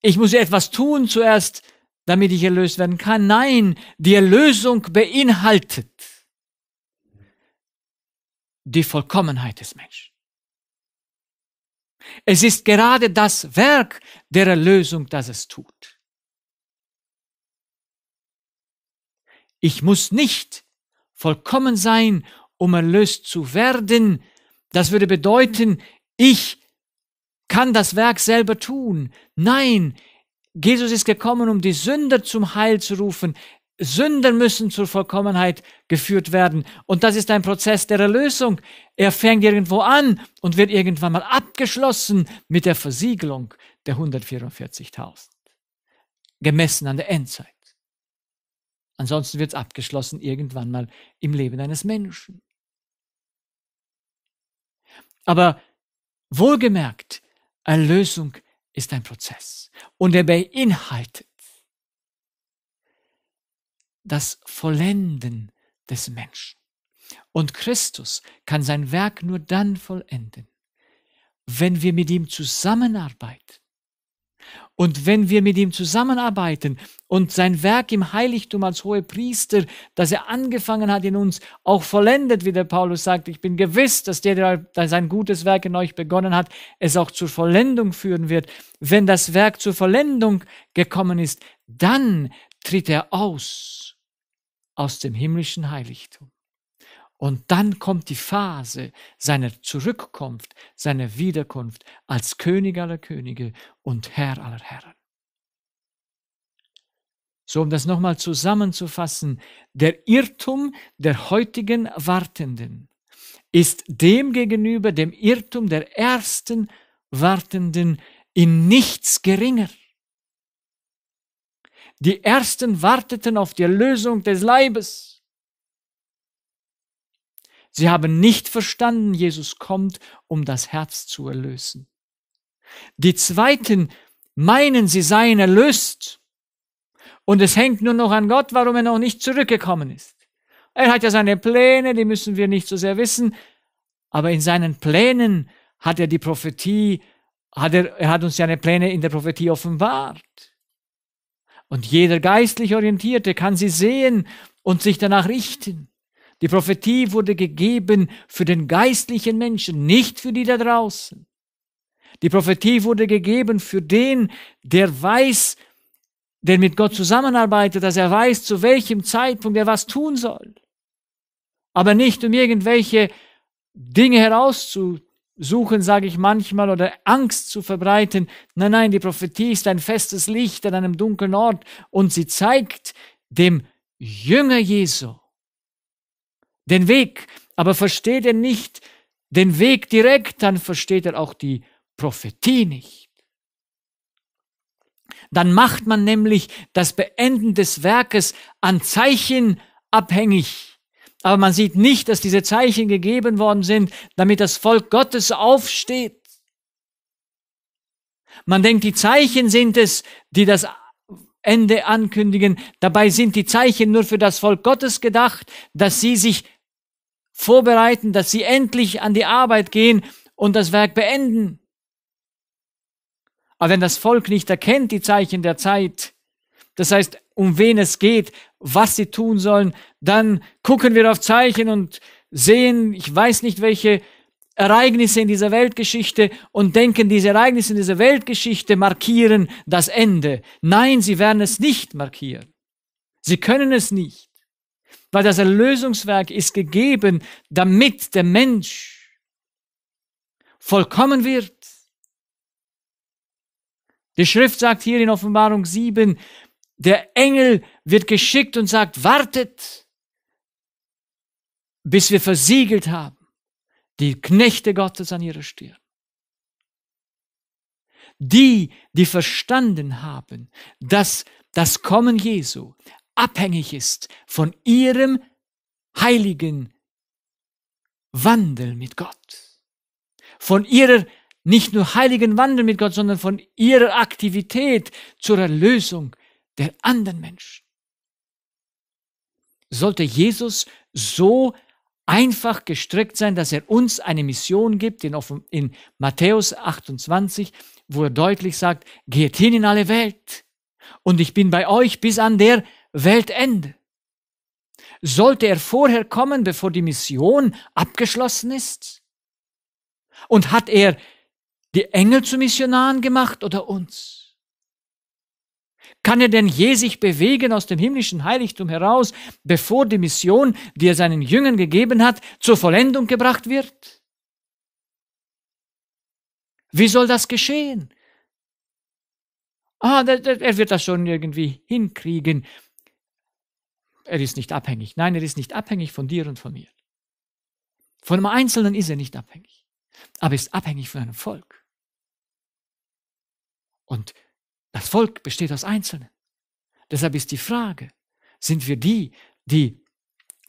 ich muss etwas tun zuerst, damit ich erlöst werden kann. Nein, die Erlösung beinhaltet die Vollkommenheit des Menschen. Es ist gerade das Werk der Erlösung, das es tut. Ich muss nicht vollkommen sein, um erlöst zu werden. Das würde bedeuten, ich kann das Werk selber tun. Nein, Jesus ist gekommen, um die Sünder zum Heil zu rufen. Sünden müssen zur Vollkommenheit geführt werden. Und das ist ein Prozess der Erlösung. Er fängt irgendwo an und wird irgendwann mal abgeschlossen mit der Versiegelung der 144.000. Gemessen an der Endzeit. Ansonsten wird es abgeschlossen irgendwann mal im Leben eines Menschen. Aber wohlgemerkt, Erlösung ist ein Prozess. Und er beinhaltet das Vollenden des Menschen. Und Christus kann sein Werk nur dann vollenden, wenn wir mit ihm zusammenarbeiten. Und wenn wir mit ihm zusammenarbeiten und sein Werk im Heiligtum als hohe Priester, das er angefangen hat in uns, auch vollendet, wie der Paulus sagt, ich bin gewiss, dass der, der sein gutes Werk in euch begonnen hat, es auch zur Vollendung führen wird. Wenn das Werk zur Vollendung gekommen ist, dann tritt er aus aus dem himmlischen Heiligtum. Und dann kommt die Phase seiner Zurückkunft, seiner Wiederkunft als König aller Könige und Herr aller Herren. So, um das nochmal zusammenzufassen, der Irrtum der heutigen Wartenden ist demgegenüber dem Irrtum der ersten Wartenden in nichts geringer. Die Ersten warteten auf die Erlösung des Leibes. Sie haben nicht verstanden, Jesus kommt, um das Herz zu erlösen. Die Zweiten meinen, sie seien erlöst. Und es hängt nur noch an Gott, warum er noch nicht zurückgekommen ist. Er hat ja seine Pläne, die müssen wir nicht so sehr wissen. Aber in seinen Plänen hat er die Prophetie, hat er, er hat uns seine Pläne in der Prophetie offenbart. Und jeder geistlich Orientierte kann sie sehen und sich danach richten. Die Prophetie wurde gegeben für den geistlichen Menschen, nicht für die da draußen. Die Prophetie wurde gegeben für den, der weiß, der mit Gott zusammenarbeitet, dass er weiß, zu welchem Zeitpunkt er was tun soll. Aber nicht um irgendwelche Dinge herauszu suchen, sage ich manchmal, oder Angst zu verbreiten. Nein, nein, die Prophetie ist ein festes Licht an einem dunklen Ort und sie zeigt dem Jünger Jesu den Weg. Aber versteht er nicht den Weg direkt, dann versteht er auch die Prophetie nicht. Dann macht man nämlich das Beenden des Werkes an Zeichen abhängig. Aber man sieht nicht, dass diese Zeichen gegeben worden sind, damit das Volk Gottes aufsteht. Man denkt, die Zeichen sind es, die das Ende ankündigen. Dabei sind die Zeichen nur für das Volk Gottes gedacht, dass sie sich vorbereiten, dass sie endlich an die Arbeit gehen und das Werk beenden. Aber wenn das Volk nicht erkennt die Zeichen der Zeit, das heißt, um wen es geht, was sie tun sollen, dann gucken wir auf Zeichen und sehen, ich weiß nicht welche Ereignisse in dieser Weltgeschichte und denken, diese Ereignisse in dieser Weltgeschichte markieren das Ende. Nein, sie werden es nicht markieren. Sie können es nicht, weil das Erlösungswerk ist gegeben, damit der Mensch vollkommen wird. Die Schrift sagt hier in Offenbarung 7, der Engel wird geschickt und sagt, wartet, bis wir versiegelt haben, die Knechte Gottes an ihrer Stirn. Die, die verstanden haben, dass das Kommen Jesu abhängig ist von ihrem heiligen Wandel mit Gott. Von ihrer nicht nur heiligen Wandel mit Gott, sondern von ihrer Aktivität zur Erlösung der anderen Menschen. Sollte Jesus so einfach gestrickt sein, dass er uns eine Mission gibt, in, in Matthäus 28, wo er deutlich sagt, geht hin in alle Welt und ich bin bei euch bis an der Weltende. Sollte er vorher kommen, bevor die Mission abgeschlossen ist? Und hat er die Engel zu Missionaren gemacht oder uns? Kann er denn je sich bewegen aus dem himmlischen Heiligtum heraus, bevor die Mission, die er seinen Jüngern gegeben hat, zur Vollendung gebracht wird? Wie soll das geschehen? Ah, er wird das schon irgendwie hinkriegen. Er ist nicht abhängig. Nein, er ist nicht abhängig von dir und von mir. Von einem Einzelnen ist er nicht abhängig, aber ist abhängig von einem Volk. Und das Volk besteht aus Einzelnen. Deshalb ist die Frage, sind wir die, die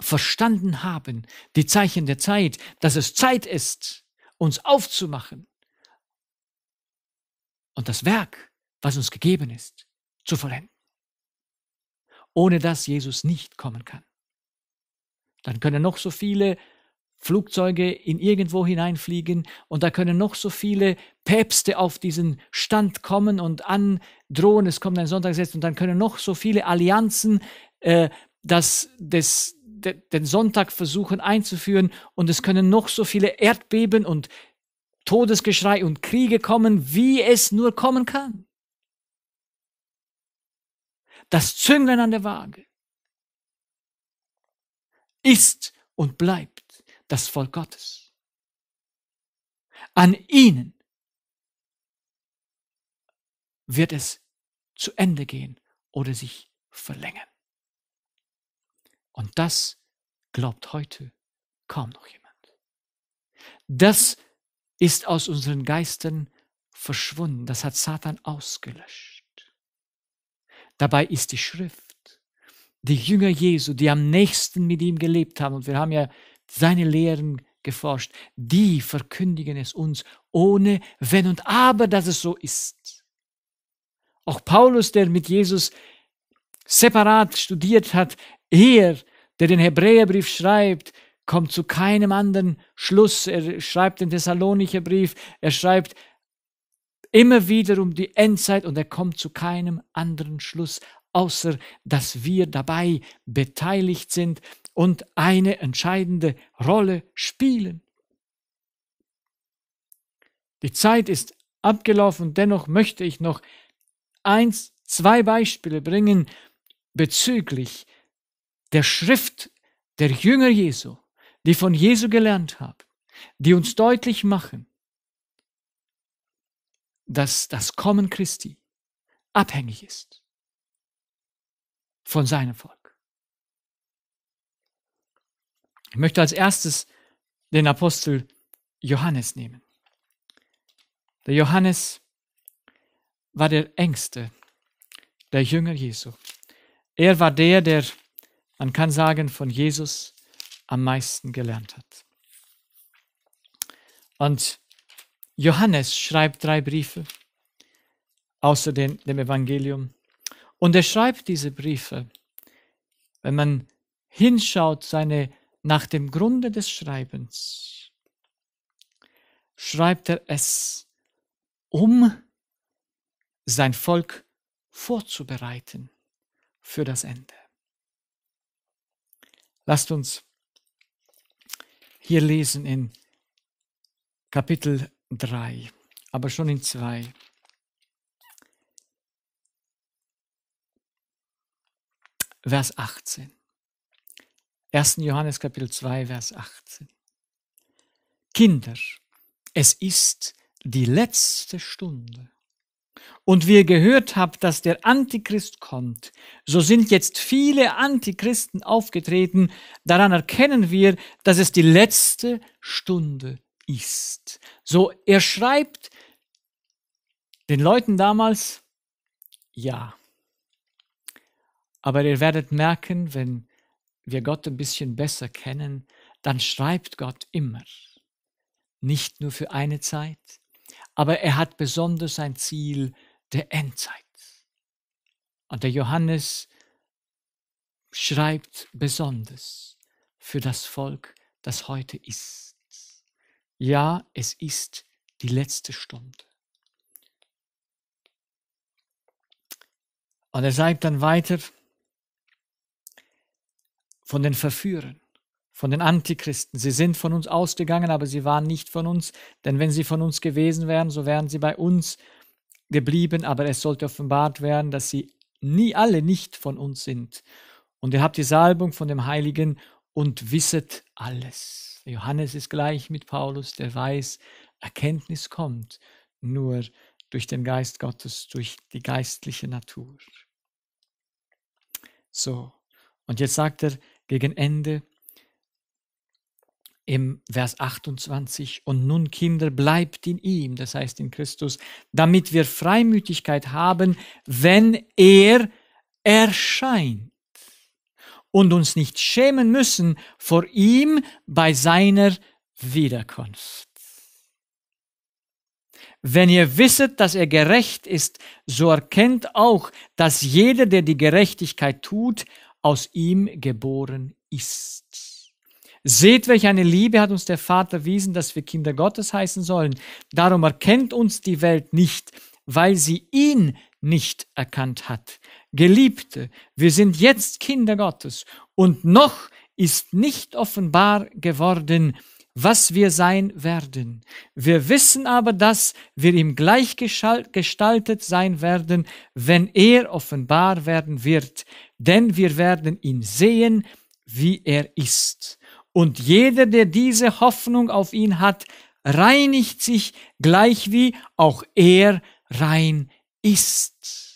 verstanden haben, die Zeichen der Zeit, dass es Zeit ist, uns aufzumachen und das Werk, was uns gegeben ist, zu vollenden. Ohne dass Jesus nicht kommen kann. Dann können noch so viele Flugzeuge in irgendwo hineinfliegen und da können noch so viele Päpste auf diesen Stand kommen und androhen, es kommt ein Sonntagsgesetz und dann können noch so viele Allianzen äh, das, des, de, den Sonntag versuchen einzuführen und es können noch so viele Erdbeben und Todesgeschrei und Kriege kommen, wie es nur kommen kann. Das Zünglein an der Waage ist und bleibt das Volk Gottes. An ihnen wird es zu Ende gehen oder sich verlängern. Und das glaubt heute kaum noch jemand. Das ist aus unseren Geistern verschwunden, das hat Satan ausgelöscht. Dabei ist die Schrift, die Jünger Jesu, die am nächsten mit ihm gelebt haben, und wir haben ja seine Lehren geforscht. Die verkündigen es uns ohne Wenn und Aber, dass es so ist. Auch Paulus, der mit Jesus separat studiert hat, er, der den Hebräerbrief schreibt, kommt zu keinem anderen Schluss. Er schreibt den Thessalonicher Brief, er schreibt immer wieder um die Endzeit und er kommt zu keinem anderen Schluss, außer dass wir dabei beteiligt sind und eine entscheidende Rolle spielen. Die Zeit ist abgelaufen, dennoch möchte ich noch eins, zwei Beispiele bringen bezüglich der Schrift der Jünger Jesu, die von Jesu gelernt haben, die uns deutlich machen, dass das Kommen Christi abhängig ist von seinem Volk. Ich möchte als erstes den Apostel Johannes nehmen. Der Johannes war der engste der Jünger Jesu. Er war der, der, man kann sagen, von Jesus am meisten gelernt hat. Und Johannes schreibt drei Briefe, außer dem, dem Evangelium. Und er schreibt diese Briefe, wenn man hinschaut, seine nach dem Grunde des Schreibens schreibt er es, um sein Volk vorzubereiten für das Ende. Lasst uns hier lesen in Kapitel 3, aber schon in 2. Vers 18. 1. Johannes Kapitel 2, Vers 18. Kinder, es ist die letzte Stunde. Und wie ihr gehört habt, dass der Antichrist kommt, so sind jetzt viele Antichristen aufgetreten. Daran erkennen wir, dass es die letzte Stunde ist. So, er schreibt den Leuten damals, ja. Aber ihr werdet merken, wenn wir Gott ein bisschen besser kennen, dann schreibt Gott immer, nicht nur für eine Zeit, aber er hat besonders ein Ziel der Endzeit. Und der Johannes schreibt besonders für das Volk, das heute ist. Ja, es ist die letzte Stunde. Und er sagt dann weiter, von den Verführern, von den Antichristen. Sie sind von uns ausgegangen, aber sie waren nicht von uns, denn wenn sie von uns gewesen wären, so wären sie bei uns geblieben, aber es sollte offenbart werden, dass sie nie alle nicht von uns sind. Und ihr habt die Salbung von dem Heiligen und wisset alles. Johannes ist gleich mit Paulus, der weiß, Erkenntnis kommt nur durch den Geist Gottes, durch die geistliche Natur. So, und jetzt sagt er, gegen Ende im Vers 28, und nun Kinder, bleibt in ihm, das heißt in Christus, damit wir Freimütigkeit haben, wenn er erscheint und uns nicht schämen müssen vor ihm bei seiner Wiederkunft. Wenn ihr wisset, dass er gerecht ist, so erkennt auch, dass jeder, der die Gerechtigkeit tut, aus ihm geboren ist. Seht, welche eine Liebe hat uns der Vater wiesen, dass wir Kinder Gottes heißen sollen. Darum erkennt uns die Welt nicht, weil sie ihn nicht erkannt hat. Geliebte, wir sind jetzt Kinder Gottes und noch ist nicht offenbar geworden, was wir sein werden. Wir wissen aber, dass wir ihm gleichgestaltet sein werden, wenn er offenbar werden wird, denn wir werden ihn sehen, wie er ist. Und jeder, der diese Hoffnung auf ihn hat, reinigt sich gleich wie auch er rein ist.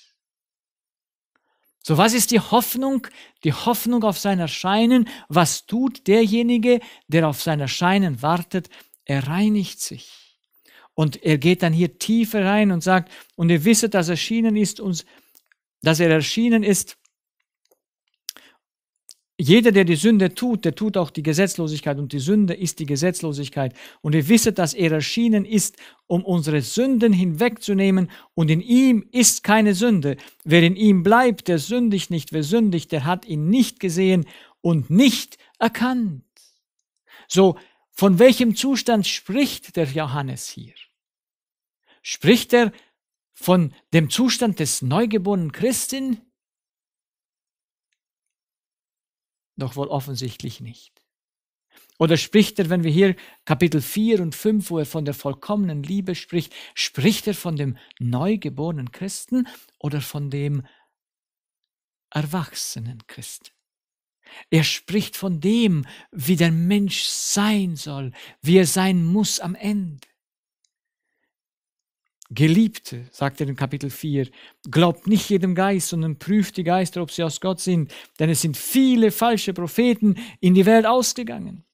So was ist die Hoffnung, die Hoffnung auf sein Erscheinen. Was tut derjenige, der auf sein Erscheinen wartet? Er reinigt sich. Und er geht dann hier tiefer rein und sagt, und ihr wisset, dass erschienen ist uns, dass er erschienen ist, jeder, der die Sünde tut, der tut auch die Gesetzlosigkeit und die Sünde ist die Gesetzlosigkeit. Und ihr wisset, dass er erschienen ist, um unsere Sünden hinwegzunehmen und in ihm ist keine Sünde. Wer in ihm bleibt, der sündigt nicht. Wer sündigt, der hat ihn nicht gesehen und nicht erkannt. So, von welchem Zustand spricht der Johannes hier? Spricht er von dem Zustand des neugeborenen Christen? Doch wohl offensichtlich nicht. Oder spricht er, wenn wir hier Kapitel 4 und 5, wo er von der vollkommenen Liebe spricht, spricht er von dem neugeborenen Christen oder von dem erwachsenen Christen? Er spricht von dem, wie der Mensch sein soll, wie er sein muss am Ende. Geliebte, sagt er in Kapitel 4, glaubt nicht jedem Geist, sondern prüft die Geister, ob sie aus Gott sind, denn es sind viele falsche Propheten in die Welt ausgegangen.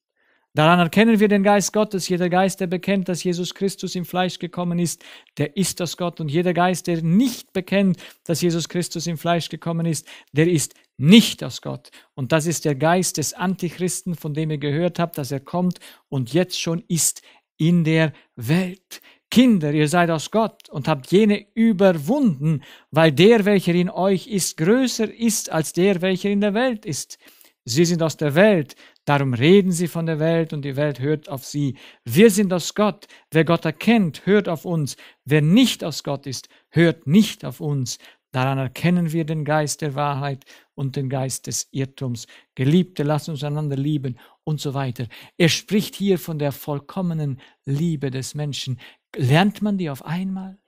Daran erkennen wir den Geist Gottes. Jeder Geist, der bekennt, dass Jesus Christus im Fleisch gekommen ist, der ist das Gott. Und jeder Geist, der nicht bekennt, dass Jesus Christus im Fleisch gekommen ist, der ist nicht aus Gott. Und das ist der Geist des Antichristen, von dem ihr gehört habt, dass er kommt und jetzt schon ist in der Welt. Kinder, ihr seid aus Gott und habt jene überwunden, weil der, welcher in euch ist, größer ist als der, welcher in der Welt ist. Sie sind aus der Welt, darum reden sie von der Welt und die Welt hört auf sie. Wir sind aus Gott. Wer Gott erkennt, hört auf uns. Wer nicht aus Gott ist, hört nicht auf uns. Daran erkennen wir den Geist der Wahrheit und den Geist des Irrtums. Geliebte, lasst uns einander lieben und so weiter. Er spricht hier von der vollkommenen Liebe des Menschen. Lernt man die auf einmal?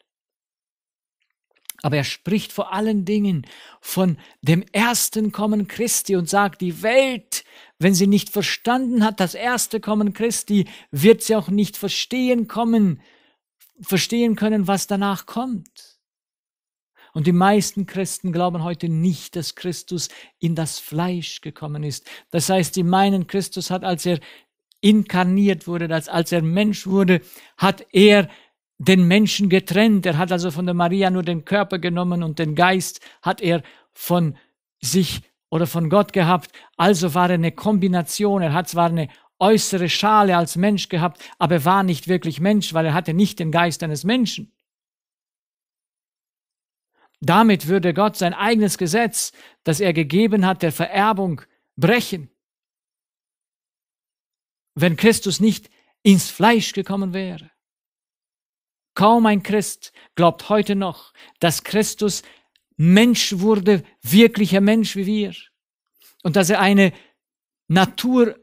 Aber er spricht vor allen Dingen von dem ersten Kommen Christi und sagt, die Welt, wenn sie nicht verstanden hat, das erste Kommen Christi, wird sie auch nicht verstehen kommen, verstehen können, was danach kommt. Und die meisten Christen glauben heute nicht, dass Christus in das Fleisch gekommen ist. Das heißt, sie meinen, Christus hat, als er inkarniert wurde, dass als er Mensch wurde, hat er den Menschen getrennt. Er hat also von der Maria nur den Körper genommen und den Geist hat er von sich oder von Gott gehabt. Also war er eine Kombination. Er hat zwar eine äußere Schale als Mensch gehabt, aber er war nicht wirklich Mensch, weil er hatte nicht den Geist eines Menschen. Damit würde Gott sein eigenes Gesetz, das er gegeben hat, der Vererbung brechen wenn Christus nicht ins Fleisch gekommen wäre. Kaum ein Christ glaubt heute noch, dass Christus Mensch wurde, wirklicher Mensch wie wir. Und dass er eine Natur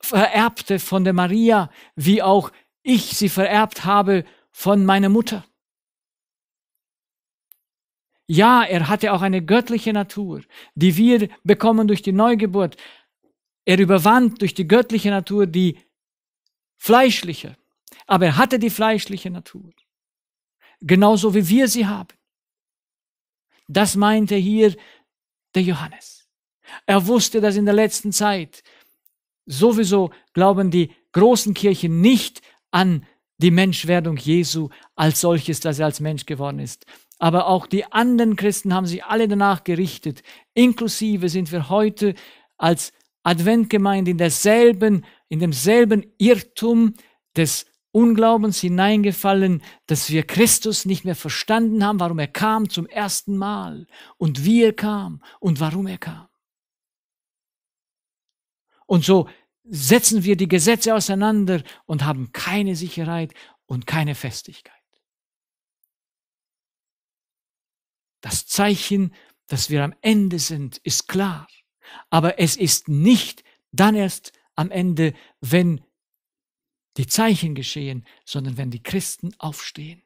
vererbte von der Maria, wie auch ich sie vererbt habe von meiner Mutter. Ja, er hatte auch eine göttliche Natur, die wir bekommen durch die Neugeburt, er überwand durch die göttliche Natur die fleischliche. Aber er hatte die fleischliche Natur. Genauso wie wir sie haben. Das meinte hier der Johannes. Er wusste, dass in der letzten Zeit sowieso glauben die großen Kirchen nicht an die Menschwerdung Jesu als solches, dass er als Mensch geworden ist. Aber auch die anderen Christen haben sich alle danach gerichtet. Inklusive sind wir heute als Adventgemeinde in derselben, in demselben Irrtum des Unglaubens hineingefallen, dass wir Christus nicht mehr verstanden haben, warum er kam zum ersten Mal und wie er kam und warum er kam. Und so setzen wir die Gesetze auseinander und haben keine Sicherheit und keine Festigkeit. Das Zeichen, dass wir am Ende sind, ist klar aber es ist nicht dann erst am Ende, wenn die Zeichen geschehen, sondern wenn die Christen aufstehen.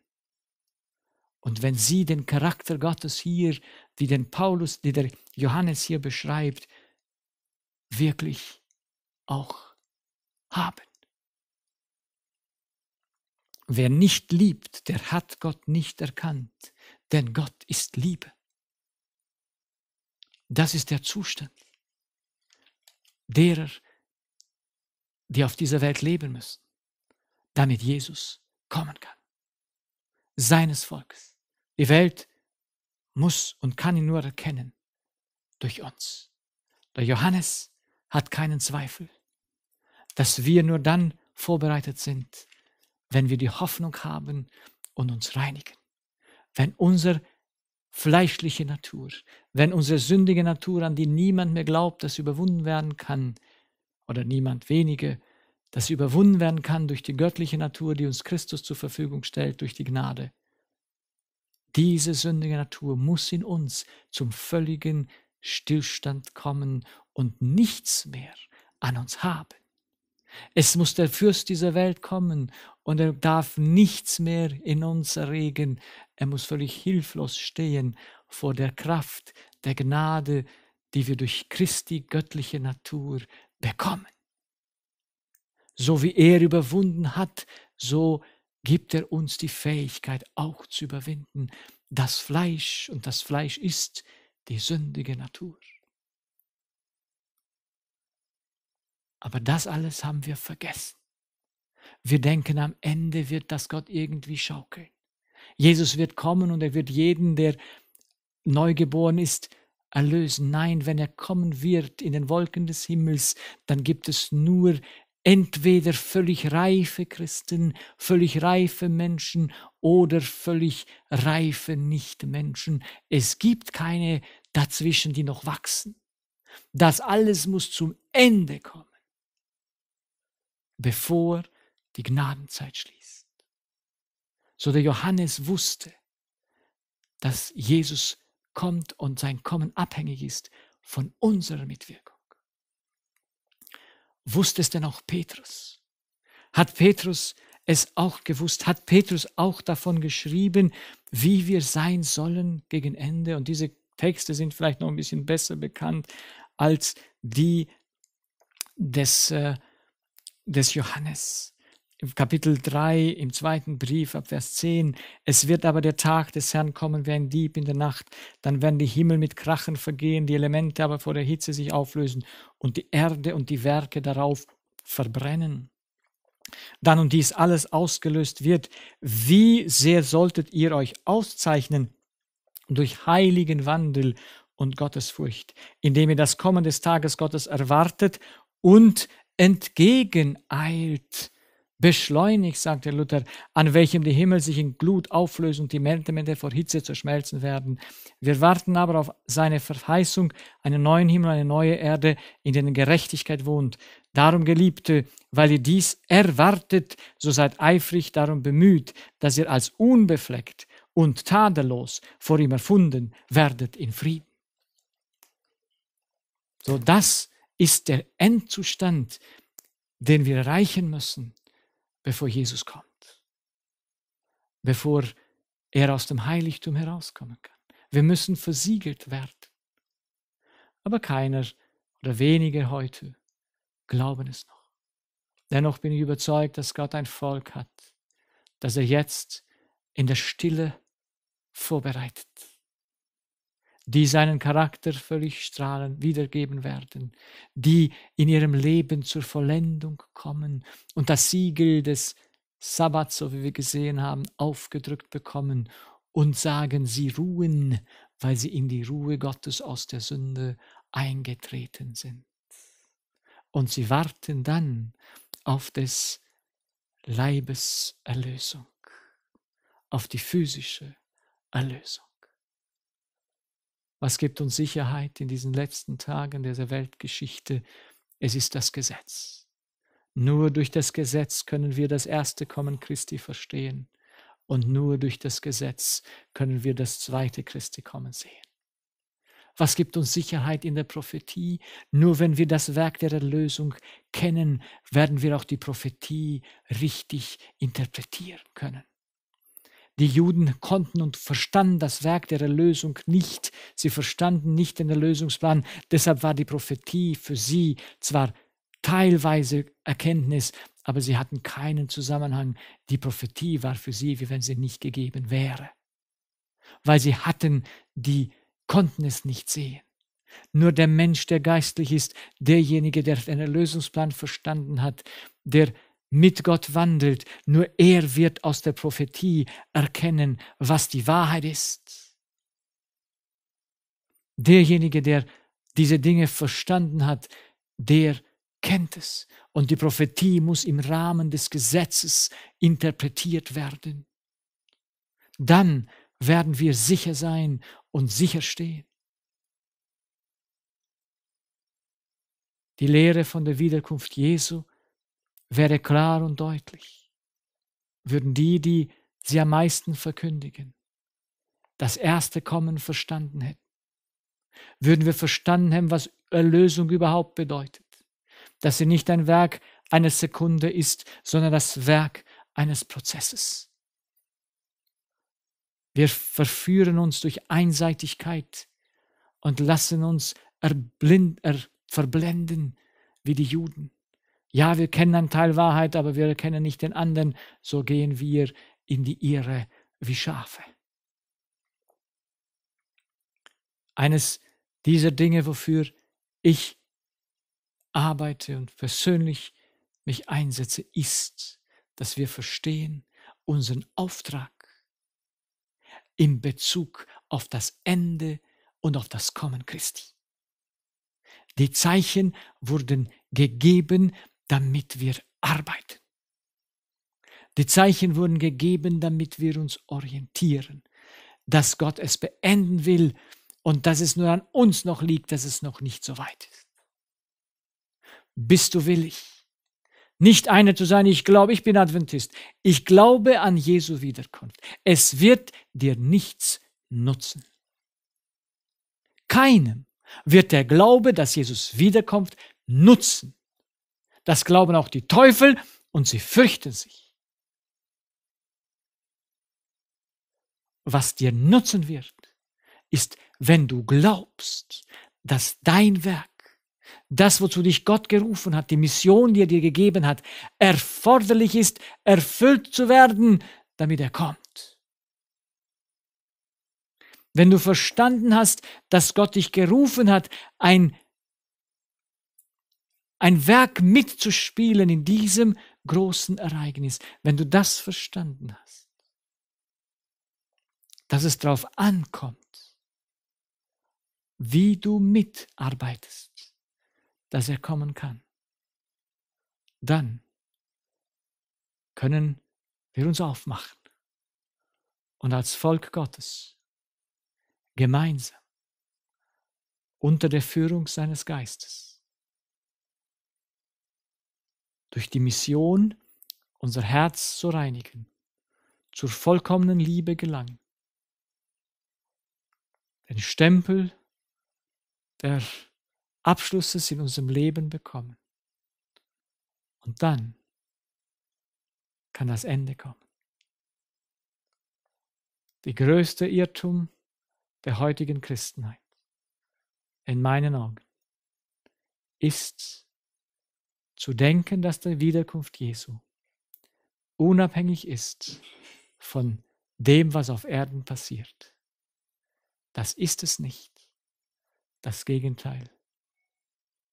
Und wenn sie den Charakter Gottes hier, die den Paulus, die der Johannes hier beschreibt, wirklich auch haben. Wer nicht liebt, der hat Gott nicht erkannt, denn Gott ist Liebe. Das ist der Zustand derer, die auf dieser Welt leben müssen, damit Jesus kommen kann. Seines Volkes. Die Welt muss und kann ihn nur erkennen durch uns. Der Johannes hat keinen Zweifel, dass wir nur dann vorbereitet sind, wenn wir die Hoffnung haben und uns reinigen, wenn unser fleischliche Natur, wenn unsere sündige Natur, an die niemand mehr glaubt, dass sie überwunden werden kann, oder niemand wenige, dass sie überwunden werden kann durch die göttliche Natur, die uns Christus zur Verfügung stellt, durch die Gnade. Diese sündige Natur muss in uns zum völligen Stillstand kommen und nichts mehr an uns haben. Es muss der Fürst dieser Welt kommen und er darf nichts mehr in uns erregen. Er muss völlig hilflos stehen vor der Kraft der Gnade, die wir durch Christi göttliche Natur bekommen. So wie er überwunden hat, so gibt er uns die Fähigkeit auch zu überwinden. Das Fleisch und das Fleisch ist die sündige Natur. Aber das alles haben wir vergessen. Wir denken, am Ende wird das Gott irgendwie schaukeln. Jesus wird kommen und er wird jeden, der neugeboren ist, erlösen. Nein, wenn er kommen wird in den Wolken des Himmels, dann gibt es nur entweder völlig reife Christen, völlig reife Menschen oder völlig reife Nichtmenschen. Es gibt keine dazwischen, die noch wachsen. Das alles muss zum Ende kommen bevor die Gnadenzeit schließt. So der Johannes wusste, dass Jesus kommt und sein Kommen abhängig ist von unserer Mitwirkung. Wusste es denn auch Petrus? Hat Petrus es auch gewusst? Hat Petrus auch davon geschrieben, wie wir sein sollen gegen Ende? Und diese Texte sind vielleicht noch ein bisschen besser bekannt als die des äh, des Johannes. Im Kapitel 3, im zweiten Brief, ab Vers 10. Es wird aber der Tag des Herrn kommen wie ein Dieb in der Nacht. Dann werden die Himmel mit Krachen vergehen, die Elemente aber vor der Hitze sich auflösen und die Erde und die Werke darauf verbrennen. Dann und dies alles ausgelöst wird. Wie sehr solltet ihr euch auszeichnen durch heiligen Wandel und Gottesfurcht, indem ihr das Kommen des Tages Gottes erwartet und entgegeneilt. Beschleunigt, sagte Luther, an welchem die Himmel sich in Glut auflösen und die Märtyrer vor Hitze zerschmelzen werden. Wir warten aber auf seine Verheißung, einen neuen Himmel, eine neue Erde, in denen Gerechtigkeit wohnt. Darum, Geliebte, weil ihr dies erwartet, so seid eifrig darum bemüht, dass ihr als unbefleckt und tadellos vor ihm erfunden werdet in Frieden. So das ist der Endzustand, den wir erreichen müssen, bevor Jesus kommt, bevor er aus dem Heiligtum herauskommen kann. Wir müssen versiegelt werden. Aber keiner oder wenige heute glauben es noch. Dennoch bin ich überzeugt, dass Gott ein Volk hat, das er jetzt in der Stille vorbereitet die seinen Charakter völlig strahlend wiedergeben werden, die in ihrem Leben zur Vollendung kommen und das Siegel des Sabbats, so wie wir gesehen haben, aufgedrückt bekommen und sagen, sie ruhen, weil sie in die Ruhe Gottes aus der Sünde eingetreten sind. Und sie warten dann auf des Leibes Erlösung, auf die physische Erlösung. Was gibt uns Sicherheit in diesen letzten Tagen dieser Weltgeschichte? Es ist das Gesetz. Nur durch das Gesetz können wir das erste Kommen Christi verstehen. Und nur durch das Gesetz können wir das zweite Christi kommen sehen. Was gibt uns Sicherheit in der Prophetie? Nur wenn wir das Werk der Erlösung kennen, werden wir auch die Prophetie richtig interpretieren können. Die Juden konnten und verstanden das Werk der Erlösung nicht. Sie verstanden nicht den Erlösungsplan. Deshalb war die Prophetie für sie zwar teilweise Erkenntnis, aber sie hatten keinen Zusammenhang. Die Prophetie war für sie, wie wenn sie nicht gegeben wäre. Weil sie hatten, die konnten es nicht sehen. Nur der Mensch, der geistlich ist, derjenige, der den Erlösungsplan verstanden hat, der mit Gott wandelt, nur er wird aus der Prophetie erkennen, was die Wahrheit ist. Derjenige, der diese Dinge verstanden hat, der kennt es. Und die Prophetie muss im Rahmen des Gesetzes interpretiert werden. Dann werden wir sicher sein und sicher stehen. Die Lehre von der Wiederkunft Jesu wäre klar und deutlich, würden die, die sie am meisten verkündigen, das erste Kommen verstanden hätten, würden wir verstanden haben, was Erlösung überhaupt bedeutet, dass sie nicht ein Werk einer Sekunde ist, sondern das Werk eines Prozesses. Wir verführen uns durch Einseitigkeit und lassen uns erblind, er, verblenden wie die Juden. Ja, wir kennen einen Teil Wahrheit, aber wir kennen nicht den anderen. So gehen wir in die Irre wie Schafe. Eines dieser Dinge, wofür ich arbeite und persönlich mich einsetze, ist, dass wir verstehen unseren Auftrag im Bezug auf das Ende und auf das Kommen Christi. Die Zeichen wurden gegeben, damit wir arbeiten. Die Zeichen wurden gegeben, damit wir uns orientieren, dass Gott es beenden will und dass es nur an uns noch liegt, dass es noch nicht so weit ist. Bist du willig? Nicht einer zu sein, ich glaube, ich bin Adventist. Ich glaube an Jesu Wiederkunft. Es wird dir nichts nutzen. Keinem wird der Glaube, dass Jesus wiederkommt, nutzen das glauben auch die Teufel und sie fürchten sich. Was dir nutzen wird, ist, wenn du glaubst, dass dein Werk, das, wozu dich Gott gerufen hat, die Mission, die er dir gegeben hat, erforderlich ist, erfüllt zu werden, damit er kommt. Wenn du verstanden hast, dass Gott dich gerufen hat, ein ein Werk mitzuspielen in diesem großen Ereignis, wenn du das verstanden hast, dass es darauf ankommt, wie du mitarbeitest, dass er kommen kann, dann können wir uns aufmachen und als Volk Gottes gemeinsam unter der Führung seines Geistes durch die Mission unser Herz zu reinigen, zur vollkommenen Liebe gelangen. Den Stempel der Abschlusses in unserem Leben bekommen. Und dann kann das Ende kommen. Der größte Irrtum der heutigen Christenheit, in meinen Augen, ist zu denken, dass die Wiederkunft Jesu unabhängig ist von dem, was auf Erden passiert. Das ist es nicht. Das Gegenteil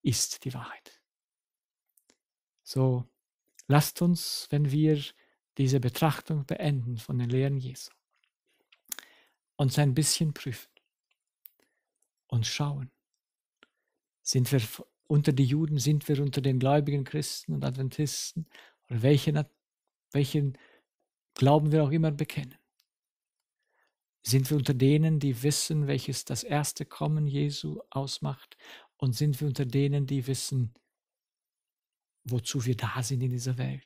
ist die Wahrheit. So lasst uns, wenn wir diese Betrachtung beenden von den Lehren Jesu, uns ein bisschen prüfen und schauen, sind wir unter die Juden sind wir unter den gläubigen Christen und Adventisten oder welchen, welchen Glauben wir auch immer bekennen. Sind wir unter denen, die wissen, welches das erste Kommen Jesu ausmacht? Und sind wir unter denen, die wissen, wozu wir da sind in dieser Welt?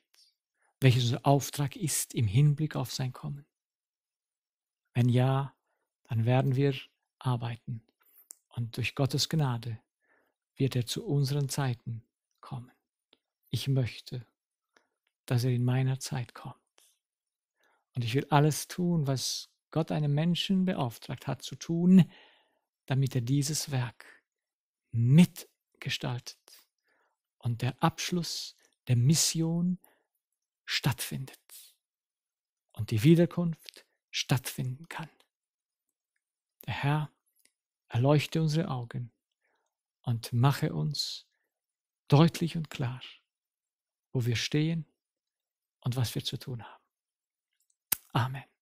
Welches unser Auftrag ist im Hinblick auf sein Kommen? Wenn ja, dann werden wir arbeiten und durch Gottes Gnade wird er zu unseren Zeiten kommen. Ich möchte, dass er in meiner Zeit kommt. Und ich will alles tun, was Gott einem Menschen beauftragt hat zu tun, damit er dieses Werk mitgestaltet und der Abschluss der Mission stattfindet und die Wiederkunft stattfinden kann. Der Herr erleuchte unsere Augen und mache uns deutlich und klar, wo wir stehen und was wir zu tun haben. Amen.